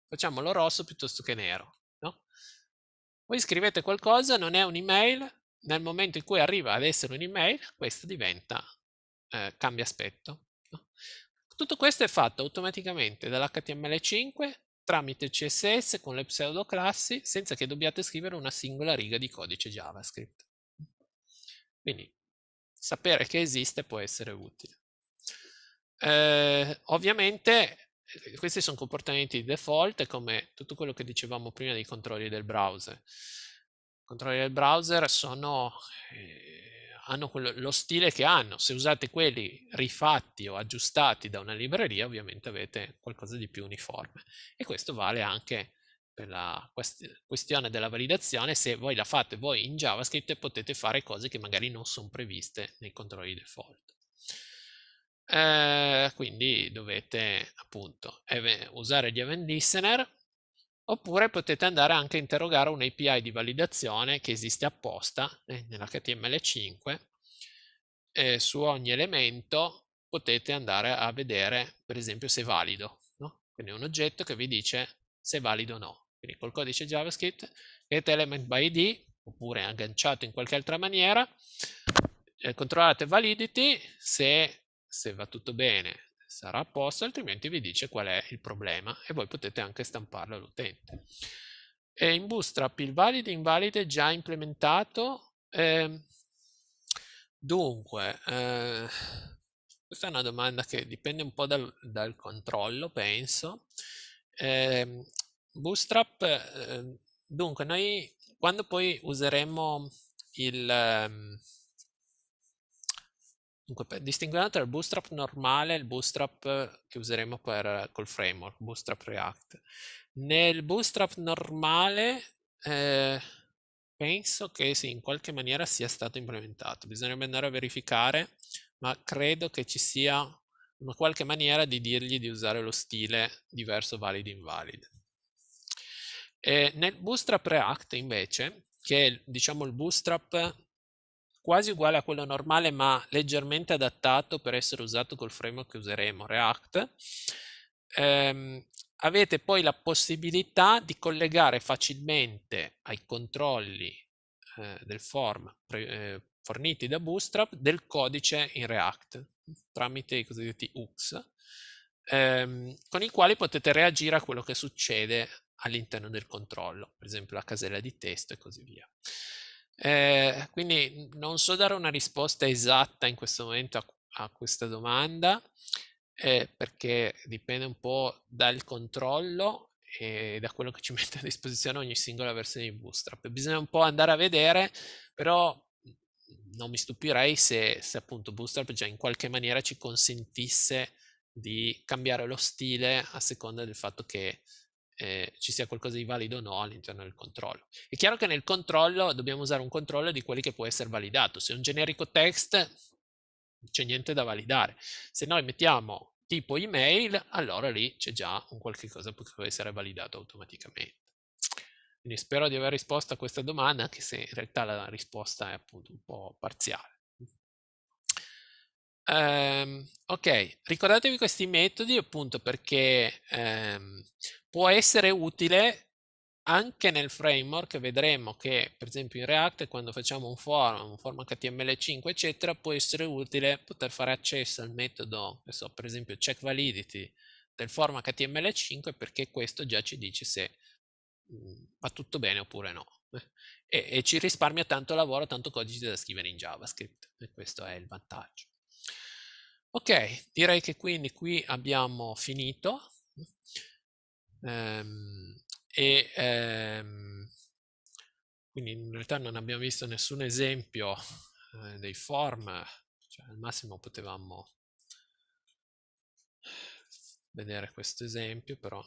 facciamolo rosso piuttosto che nero. No? Voi scrivete qualcosa, non è un'email, nel momento in cui arriva ad essere un'email, questa diventa, eh, cambia aspetto. Tutto questo è fatto automaticamente dall'HTML5 tramite CSS con le pseudoclassi senza che dobbiate scrivere una singola riga di codice JavaScript. Quindi sapere che esiste può essere utile. Eh, ovviamente eh, questi sono comportamenti di default come tutto quello che dicevamo prima dei controlli del browser. I controlli del browser sono eh, hanno quello, lo stile che hanno. Se usate quelli rifatti o aggiustati da una libreria, ovviamente avete qualcosa di più uniforme. E questo vale anche per la quest- questione della validazione. Se voi la fate voi in JavaScript, potete fare cose che magari non sono previste nei controlli default. Eh, quindi dovete appunto ev- usare gli event listener Oppure potete andare anche a interrogare un API di validazione che esiste apposta eh, nell'HTML5 E su ogni elemento potete andare a vedere per esempio se è valido. No? Quindi un oggetto che vi dice se è valido o no. Quindi col codice JavaScript get element by id oppure agganciato in qualche altra maniera eh, controllate validity se, se va tutto bene sarà a posto, altrimenti vi dice qual è il problema e voi potete anche stamparlo all'utente. E in Bootstrap il valido e invalido è già implementato. Eh, dunque, eh, questa è una domanda che dipende un po' dal, dal controllo, penso. Ehm, eh, Bootstrap, dunque, noi quando poi useremo il ehm, Dunque, per, distinguiamo tra il bootstrap normale e il bootstrap che useremo per, col framework, bootstrap React. Nel bootstrap normale eh, penso che sì, in qualche maniera sia stato implementato. Bisognerebbe andare a verificare, ma credo che ci sia una qualche maniera di dirgli di usare lo stile diverso valid-invalid. Eh, nel bootstrap React invece, che è diciamo il bootstrap quasi uguale a quello normale ma leggermente adattato per essere usato col framework che useremo, React, ehm, avete poi la possibilità di collegare facilmente ai controlli eh, del form pre, eh, forniti da Bootstrap del codice in React tramite i cosiddetti UX ehm, con i quali potete reagire a quello che succede all'interno del controllo, per esempio la casella di testo e così via. Eh, quindi non so dare una risposta esatta in questo momento a, a questa domanda, eh, perché dipende un po' dal controllo e da quello che ci mette a disposizione ogni singola versione di Bootstrap. Bisogna un po' andare a vedere, però non mi stupirei se, se appunto Bootstrap già in qualche maniera ci consentisse di cambiare lo stile a seconda del fatto che eh, ci sia qualcosa di valido o no all'interno del controllo. È chiaro che nel controllo dobbiamo usare un controllo di quelli che può essere validato. Se è un generico text non c'è niente da validare. Se noi mettiamo tipo email, allora lì c'è già un qualche cosa che può essere validato automaticamente. Quindi spero di aver risposto a questa domanda, anche se in realtà la risposta è appunto un po' parziale. Um, ok, ricordatevi questi metodi appunto perché um, può essere utile anche nel framework vedremo che per esempio in React quando facciamo un forum, un form HTML5 eccetera può essere utile poter fare accesso al metodo so, per esempio check validity del form HTML5 perché questo già ci dice se mh, mm, va tutto bene oppure no eh. e, e, ci risparmia tanto lavoro, tanto codice da scrivere in JavaScript e questo è il vantaggio. Ok, direi che quindi qui abbiamo finito. Ehm, e ehm, quindi in realtà non abbiamo visto nessun esempio eh, dei form, cioè al massimo potevamo vedere questo esempio, però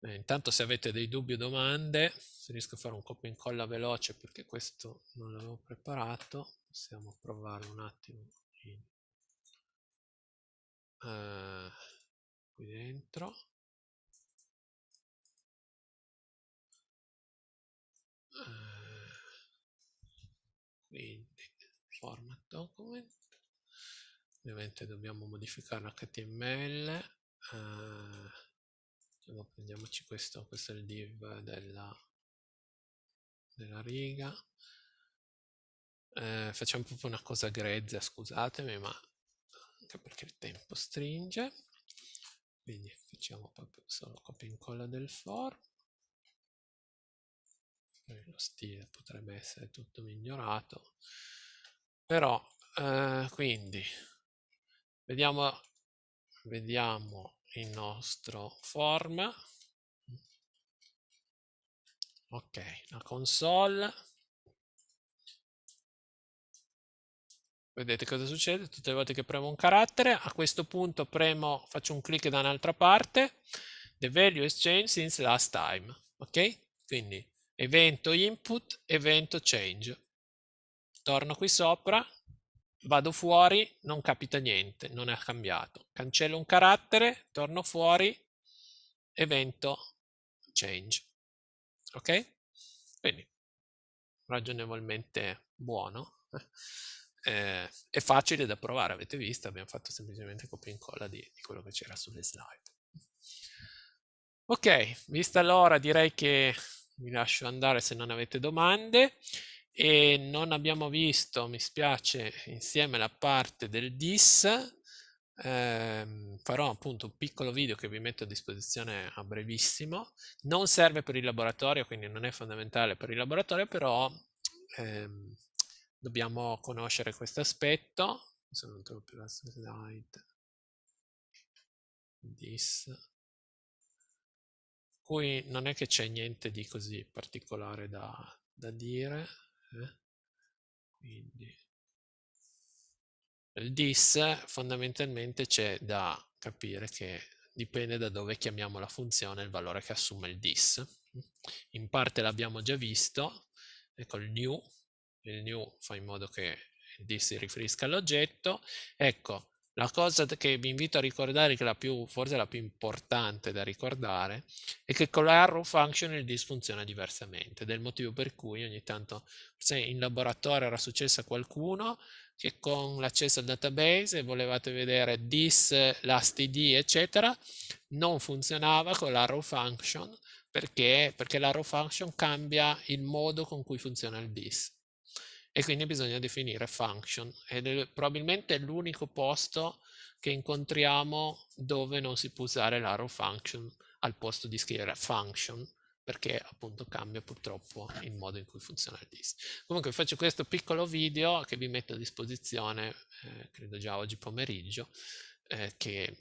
eh, intanto se avete dei dubbi o domande, se riesco a fare un copia e incolla veloce perché questo non l'avevo preparato, possiamo provare un attimo in, uh, qui dentro. quindi format document ovviamente dobbiamo modificare l'html eh, diciamo, prendiamoci questo questo è il div della, della riga eh, facciamo proprio una cosa grezza scusatemi ma anche perché il tempo stringe quindi facciamo proprio solo copia e incolla del form lo stile potrebbe essere tutto migliorato però eh, quindi vediamo vediamo il nostro form ok la console vedete cosa succede tutte le volte che premo un carattere a questo punto premo faccio un clic da un'altra parte the value is changed since last time ok quindi evento input, evento change. Torno qui sopra, vado fuori, non capita niente, non è cambiato. Cancello un carattere, torno fuori, evento change. Ok? Quindi ragionevolmente buono. Eh, è facile da provare, avete visto, abbiamo fatto semplicemente copia e incolla di, di quello che c'era sulle slide. Ok, vista l'ora direi che vi lascio andare se non avete domande e non abbiamo visto, mi spiace, insieme la parte del DIS. Eh, farò appunto un piccolo video che vi metto a disposizione a brevissimo. Non serve per il laboratorio, quindi non è fondamentale per il laboratorio, però eh, dobbiamo conoscere questo aspetto. Se non trovo più la slide, DIS cui non è che c'è niente di così particolare da, da dire. Eh? Quindi, il dis fondamentalmente c'è da capire che dipende da dove chiamiamo la funzione il valore che assume il dis. In parte l'abbiamo già visto, ecco il new, il new fa in modo che il dis si riferisca all'oggetto, ecco la cosa che vi invito a ricordare, che è la più, forse la più importante da ricordare, è che con l'arrow function il dis funziona diversamente, ed è il motivo per cui ogni tanto, se in laboratorio era successo a qualcuno che con l'accesso al database volevate vedere dis, last lastid, eccetera, non funzionava con l'arrow function, perché, perché l'arrow function cambia il modo con cui funziona il dis e quindi bisogna definire function ed è probabilmente l'unico posto che incontriamo dove non si può usare l'arrow function al posto di scrivere function perché appunto cambia purtroppo il modo in cui funziona il list. Comunque faccio questo piccolo video che vi metto a disposizione, eh, credo già oggi pomeriggio, eh, che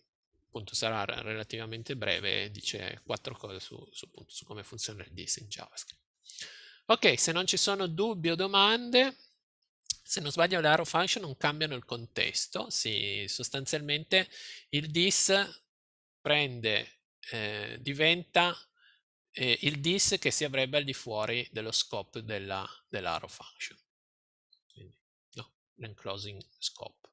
appunto sarà relativamente breve e dice quattro cose su, su, appunto, su come funziona il list in JavaScript. Ok, se non ci sono dubbi o domande, se non sbaglio le arrow function non cambiano il contesto, sì, sostanzialmente il dis prende, eh, diventa eh, il dis che si avrebbe al di fuori dello scope della, dell'arrow function. Quindi, no, l'enclosing scope.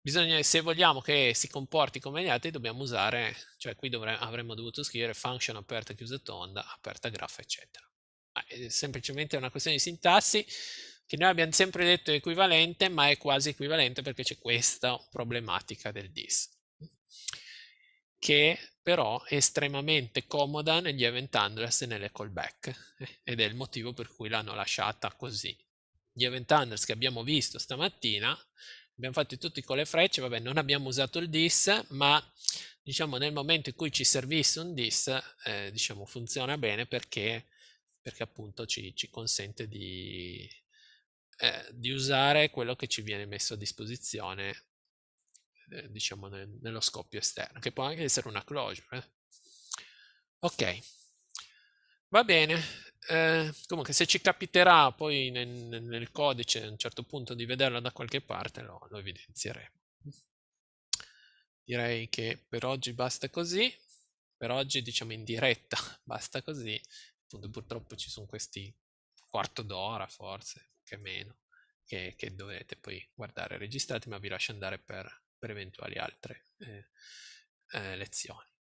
Bisogna, se vogliamo che si comporti come gli altri, dobbiamo usare, cioè qui dovremmo, avremmo dovuto scrivere function aperta chiusa tonda, aperta graffa eccetera. Ah, è semplicemente una questione di sintassi che noi abbiamo sempre detto è equivalente, ma è quasi equivalente perché c'è questa problematica del dis, che però è estremamente comoda negli event handlers e nelle callback, eh, ed è il motivo per cui l'hanno lasciata così. Gli event handlers che abbiamo visto stamattina, abbiamo fatto tutti con le frecce, vabbè, non abbiamo usato il dis, ma diciamo nel momento in cui ci servisse un dis, eh, diciamo funziona bene perché perché appunto ci, ci consente di, eh, di, usare quello che ci viene messo a disposizione, eh, diciamo, ne, nello scoppio esterno, che può anche essere una closure. Eh. Ok, va bene. Eh, comunque se ci capiterà poi nel, nel, codice a un certo punto di vederla da qualche parte lo, lo evidenzieremo. Direi che per oggi basta così, per oggi diciamo in diretta basta così Appunto, purtroppo ci sono questi quarto d'ora forse, che meno, che, che, dovete poi guardare registrati, ma vi lascio andare per, per eventuali altre eh, eh, lezioni.